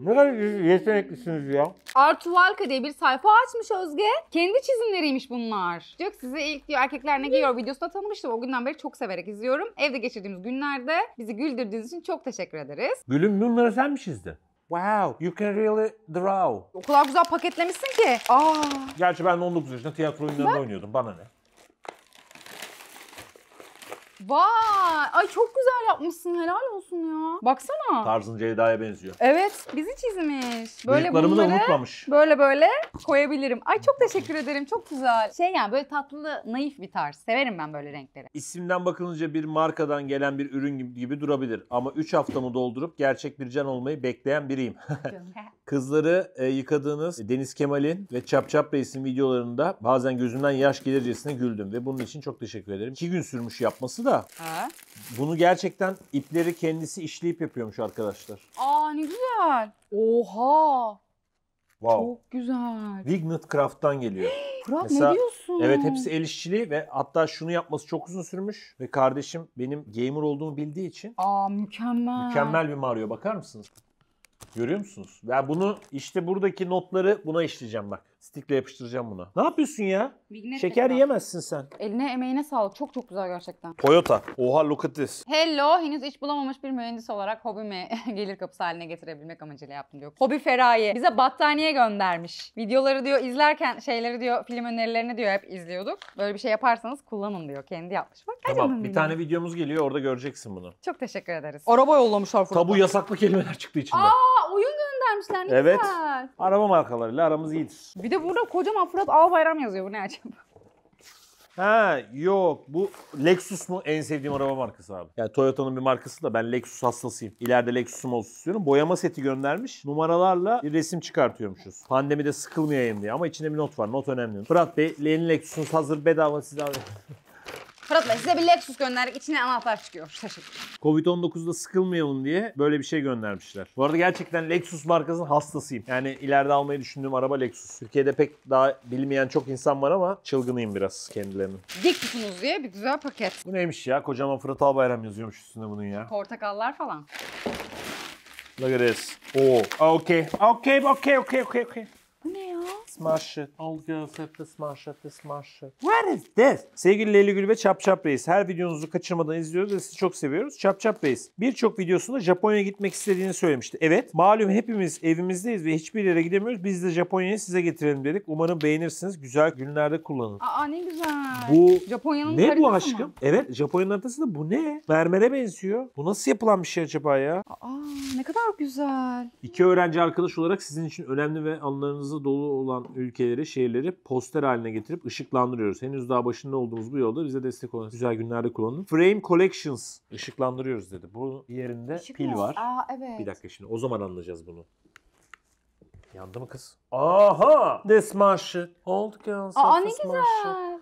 Ne kadar yeteneklisiniz ya. Artuvalka diye bir sayfa açmış Özge. Kendi çizimleriymiş bunlar. Diyor size ilk diyor erkekler ne giyiyor videosunda tanımıştım. O günden beri çok severek izliyorum. Evde geçirdiğimiz günlerde bizi güldürdüğünüz için çok teşekkür ederiz. Gülüm bunları sen mi çizdin? Wow, you can really draw. O kadar güzel paketlemişsin ki. Aa. Gerçi ben 19 yaşında tiyatro oyunlarında oynuyordum. Bana ne? Vay! Ay çok güzel yapmışsın. Helal olsun ya. Baksana. Tarzın Ceyda'ya benziyor. Evet. Bizi çizmiş. Böyle Bıyıklarımı da unutmamış. böyle böyle koyabilirim. Ay çok teşekkür ederim. Çok güzel. Şey yani böyle tatlı, naif bir tarz. Severim ben böyle renkleri. İsimden bakılınca bir markadan gelen bir ürün gibi, gibi durabilir. Ama 3 haftamı doldurup gerçek bir can olmayı bekleyen biriyim. Kızları e, yıkadığınız Deniz Kemal'in ve Çap Çap Reis'in videolarında bazen gözümden yaş gelircesine güldüm ve bunun için çok teşekkür ederim. İki gün sürmüş yapması da Ha? bunu gerçekten ipleri kendisi işleyip yapıyormuş arkadaşlar. Aa ne güzel. Oha. Wow. Çok güzel. Wignet Craft'tan geliyor. Craft Mesela- ne diyorsun? Evet hepsi el işçiliği ve hatta şunu yapması çok uzun sürmüş ve kardeşim benim gamer olduğumu bildiği için Aa mükemmel. mükemmel bir Mario bakar mısınız? Görüyor musunuz? Ya bunu işte buradaki notları buna işleyeceğim bak. Stikle yapıştıracağım buna. Ne yapıyorsun ya? Vignet Şeker tekrar. yemezsin sen. Eline emeğine sağlık. Çok çok güzel gerçekten. Toyota. Oha look at this. Hello. Henüz iş bulamamış bir mühendis olarak hobimi gelir kapısı haline getirebilmek amacıyla yaptım diyor. Hobi Feraye. Bize battaniye göndermiş. Videoları diyor izlerken şeyleri diyor film önerilerini diyor hep izliyorduk. Böyle bir şey yaparsanız kullanın diyor. Kendi yapmış. Bak Tamam bir tane videomuz geliyor orada göreceksin bunu. Çok teşekkür ederiz. Araba yollamışlar Tabu yasaklı kelimeler çıktı içinde. Aa vermişler ne evet. güzel. Araba markalarıyla aramız iyidir. Bir de burada kocaman Fırat Al Bayram yazıyor. Bu ne acaba? Ha yok bu Lexus mu en sevdiğim araba markası abi. Yani Toyota'nın bir markası da ben Lexus hastasıyım. İleride Lexus'um olsun istiyorum. Boyama seti göndermiş. Numaralarla bir resim çıkartıyormuşuz. Pandemide sıkılmayayım diye ama içinde bir not var. Not önemli. Fırat Bey yeni Lexus'unuz hazır bedava size abi. Fırat Bey size bir Lexus gönderdik. İçine anahtar çıkıyor. Teşekkür ederim. Covid-19'da sıkılmayalım diye böyle bir şey göndermişler. Bu arada gerçekten Lexus markasının hastasıyım. Yani ileride almayı düşündüğüm araba Lexus. Türkiye'de pek daha bilmeyen çok insan var ama çılgınıyım biraz kendilerinin. Dik tutunuz diye bir güzel paket. Bu neymiş ya? Kocaman Fırat Albayram yazıyormuş üstünde bunun ya. Portakallar falan. Look at this. Oo. okay. Okay, okay, okay, okay, okay. Bu ne ya? Smart shit. All girls have the smart shit, smash it. What is this? Sevgili Leyli Gül ve Çap Çap Reis. Her videonuzu kaçırmadan izliyoruz ve sizi çok seviyoruz. Çap Çap Reis birçok videosunda Japonya'ya gitmek istediğini söylemişti. Evet malum hepimiz evimizdeyiz ve hiçbir yere gidemiyoruz. Biz de Japonya'yı size getirelim dedik. Umarım beğenirsiniz. Güzel günlerde kullanın. Aa ne güzel. Bu Japonya'nın ne bu aşkım? Mı? Evet Japonya'nın haritası da bu ne? Mermere benziyor. Bu nasıl yapılan bir şey acaba ya? Aa ne kadar güzel. İki öğrenci arkadaş olarak sizin için önemli ve anlarınızı dolu olan ülkeleri, şehirleri poster haline getirip ışıklandırıyoruz. Henüz daha başında olduğumuz bu yolda bize destek olan güzel günlerde kullanın. Frame Collections ışıklandırıyoruz dedi. Bu yerinde Işık pil var. Aa evet. Bir dakika şimdi o zaman anlayacağız bunu. Yandı mı kız? Aha! This Old girls. Aa ne güzel.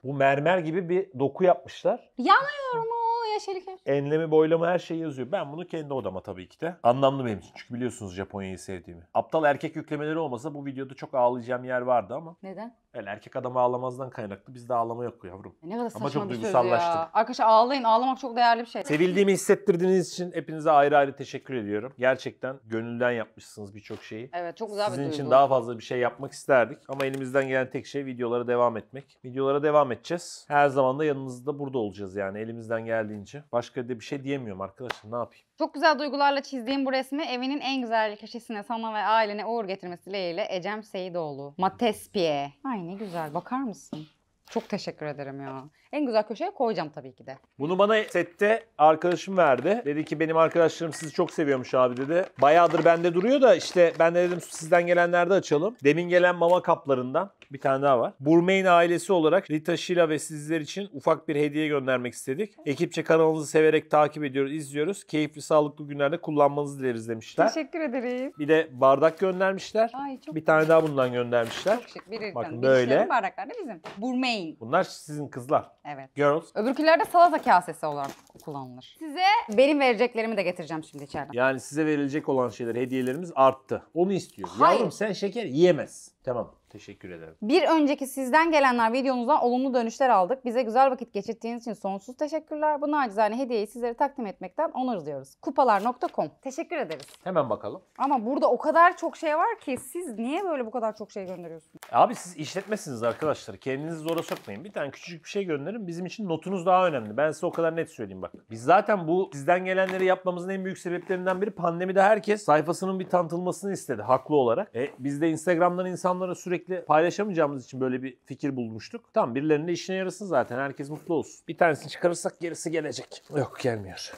Bu mermer gibi bir doku yapmışlar. Yanıyorum o yaş Enlemi boylama her şeyi yazıyor. Ben bunu kendi odama tabii ki de. Anlamlı benim için. Çünkü biliyorsunuz Japonya'yı sevdiğimi. Aptal erkek yüklemeleri olmasa bu videoda çok ağlayacağım yer vardı ama. Neden? Yani erkek adam ağlamazdan kaynaklı. Bizde ağlama yok yavrum. E ne kadar saçma Ama çok bir söz duygusallaştım. ya. Arkadaşlar ağlayın. Ağlamak çok değerli bir şey. Sevildiğimi hissettirdiğiniz için hepinize ayrı ayrı teşekkür ediyorum. Gerçekten gönülden yapmışsınız birçok şeyi. Evet çok güzel bir Sizin için daha fazla bir şey yapmak isterdik. Ama elimizden gelen tek şey videolara devam etmek. Videolara devam edeceğiz. Her zaman da yanınızda burada olacağız yani elimizden geldiğince. Başka da bir şey diyemiyorum arkadaşlar ne yapayım. Çok güzel duygularla çizdiğim bu resmi evinin en güzel köşesine sana ve ailene uğur getirmesi dileğiyle Ecem Seyidoğlu. Matespie. Ay Ay ne güzel bakar mısın? Çok teşekkür ederim ya. En güzel köşeye koyacağım tabii ki de. Bunu bana sette arkadaşım verdi. Dedi ki benim arkadaşlarım sizi çok seviyormuş abi dedi. Bayağıdır bende duruyor da işte ben de dedim sizden gelenlerde açalım. Demin gelen mama kaplarından bir tane daha var. Burmain ailesi olarak Rita Sheila ve sizler için ufak bir hediye göndermek istedik. Ekipçe kanalınızı severek takip ediyoruz, izliyoruz. Keyifli, sağlıklı günlerde kullanmanızı dileriz demişler. Teşekkür ederim. Bir de bardak göndermişler. Ay çok Bir tane daha bundan göndermişler. Çok şık. Bakın şey böyle. bardaklar da bizim. Burmain Main. Bunlar sizin kızlar. Evet. Girls. Öbürkülerde salata kasesi olarak kullanılır. Size benim vereceklerimi de getireceğim şimdi içeriden. Yani size verilecek olan şeyler, hediyelerimiz arttı. Onu istiyor. Hayır. Yavrum sen şeker yiyemez. Tamam. Teşekkür ederim. Bir önceki sizden gelenler videonuzdan olumlu dönüşler aldık. Bize güzel vakit geçirdiğiniz için sonsuz teşekkürler. Bu nacizane hediyeyi sizlere takdim etmekten onur duyuyoruz. Kupalar.com Teşekkür ederiz. Hemen bakalım. Ama burada o kadar çok şey var ki siz niye böyle bu kadar çok şey gönderiyorsunuz? Abi siz işletmesiniz arkadaşlar. Kendinizi zora sokmayın. Bir tane küçücük bir şey gönderin. Bizim için notunuz daha önemli. Ben size o kadar net söyleyeyim bak. Biz zaten bu sizden gelenleri yapmamızın en büyük sebeplerinden biri pandemide herkes sayfasının bir tanıtılmasını istedi haklı olarak. E, biz de Instagram'dan insanlara sürekli sürekli paylaşamayacağımız için böyle bir fikir bulmuştuk. Tamam birilerinin de işine yarasın zaten. Herkes mutlu olsun. Bir tanesini çıkarırsak gerisi gelecek. Yok gelmiyor.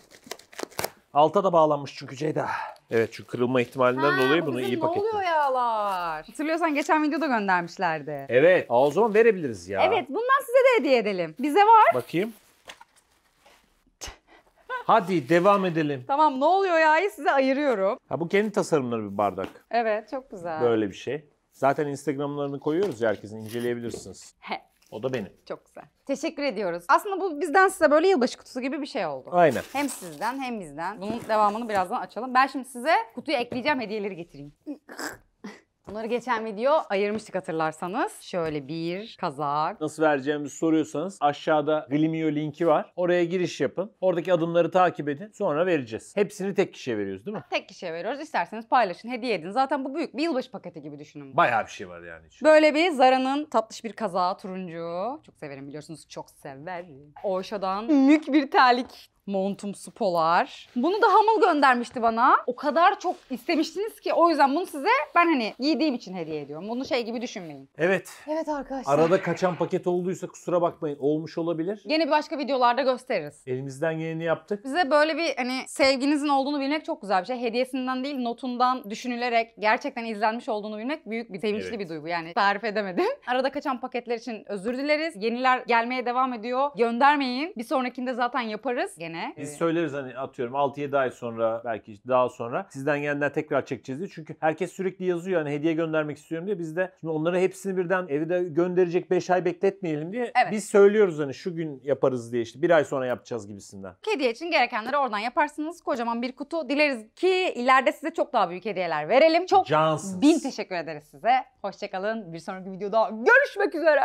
Alta da bağlanmış çünkü Ceyda. Evet çünkü kırılma ihtimalinden Ha, dolayı bunu iyi iyi Ne oluyor yağlar? Hatırlıyorsan geçen videoda göndermişlerdi. Evet. Aa, o zaman verebiliriz ya. Evet bundan size de hediye edelim. Bize var. Bakayım. Hadi devam edelim. Tamam ne oluyor yağı size ayırıyorum. Ha bu kendi tasarımları bir bardak. Evet çok güzel. Böyle bir şey. Zaten Instagram'larını koyuyoruz ya herkesin inceleyebilirsiniz. He. O da benim. Çok güzel. Teşekkür ediyoruz. Aslında bu bizden size böyle yılbaşı kutusu gibi bir şey oldu. Aynen. Hem sizden hem bizden. Bunun devamını birazdan açalım. Ben şimdi size kutuyu ekleyeceğim hediyeleri getireyim. Bunları geçen video ayırmıştık hatırlarsanız. Şöyle bir kazak. Nasıl vereceğimizi soruyorsanız aşağıda Glimio linki var. Oraya giriş yapın. Oradaki adımları takip edin. Sonra vereceğiz. Hepsini tek kişiye veriyoruz değil mi? Tek kişiye veriyoruz. İsterseniz paylaşın, hediye edin. Zaten bu büyük bir yılbaşı paketi gibi düşünün. Bayağı bir şey var yani. Içinde. Böyle bir Zara'nın tatlış bir kazağı turuncu. Çok severim biliyorsunuz. Çok severim. Oşa'dan mük bir terlik montumsu polar. Bunu da Hamıl göndermişti bana. O kadar çok istemiştiniz ki o yüzden bunu size ben hani giydiğim için hediye ediyorum. Bunu şey gibi düşünmeyin. Evet. Evet arkadaşlar. Arada kaçan paket olduysa kusura bakmayın. Olmuş olabilir. Yine bir başka videolarda gösteririz. Elimizden geleni yaptık. Bize böyle bir hani sevginizin olduğunu bilmek çok güzel bir şey. Hediyesinden değil notundan düşünülerek gerçekten izlenmiş olduğunu bilmek büyük bir sevinçli Evet. bir duygu. Yani tarif edemedim. Arada kaçan paketler için özür dileriz. Yeniler gelmeye devam ediyor. Göndermeyin. Bir sonrakinde zaten yaparız. Gene gene. Biz söyleriz hani atıyorum 6-7 ay sonra belki daha sonra sizden gelenler tekrar çekeceğiz diye. Çünkü herkes sürekli yazıyor hani hediye göndermek istiyorum diye. Biz de şimdi onları hepsini birden evde gönderecek 5 ay bekletmeyelim diye. Evet. Biz söylüyoruz hani şu gün yaparız diye işte bir ay sonra yapacağız gibisinden. Hediye için gerekenleri oradan yaparsınız. Kocaman bir kutu. Dileriz ki ileride size çok daha büyük hediyeler verelim. Çok Cansız. bin teşekkür ederiz size. Hoşçakalın. Bir sonraki videoda görüşmek üzere.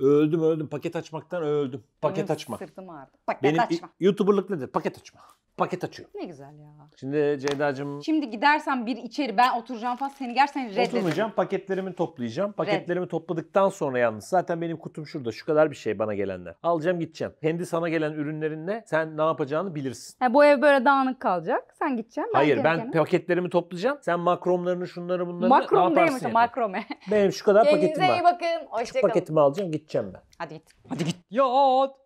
Öldüm öldüm. Paket açmaktan öldüm. Paket Benim açma. Sırtım ağrıdı. Paket Benim açma. YouTuber'lık nedir? Paket açma paket açıyor. Ne güzel ya. Şimdi Ceyda'cığım Şimdi gidersen bir içeri ben oturacağım falan seni gerçekten reddederim. oturmayacağım paketlerimi toplayacağım. Paketlerimi topladıktan sonra yalnız zaten benim kutum şurada şu kadar bir şey bana gelenler. Alacağım gideceğim. Kendi sana gelen ürünlerinle sen ne yapacağını bilirsin. Ha, bu ev böyle dağınık kalacak. Sen gideceksin. Ben Hayır ben geleceğim. paketlerimi toplayacağım. Sen makromlarını şunları bunları ne yaparsın? yani? makrome. Benim şu kadar paketim var. Kendinize iyi bakın. Şu Hoşçakalın. paketimi alacağım gideceğim ben. Hadi git. Hadi git. Yat.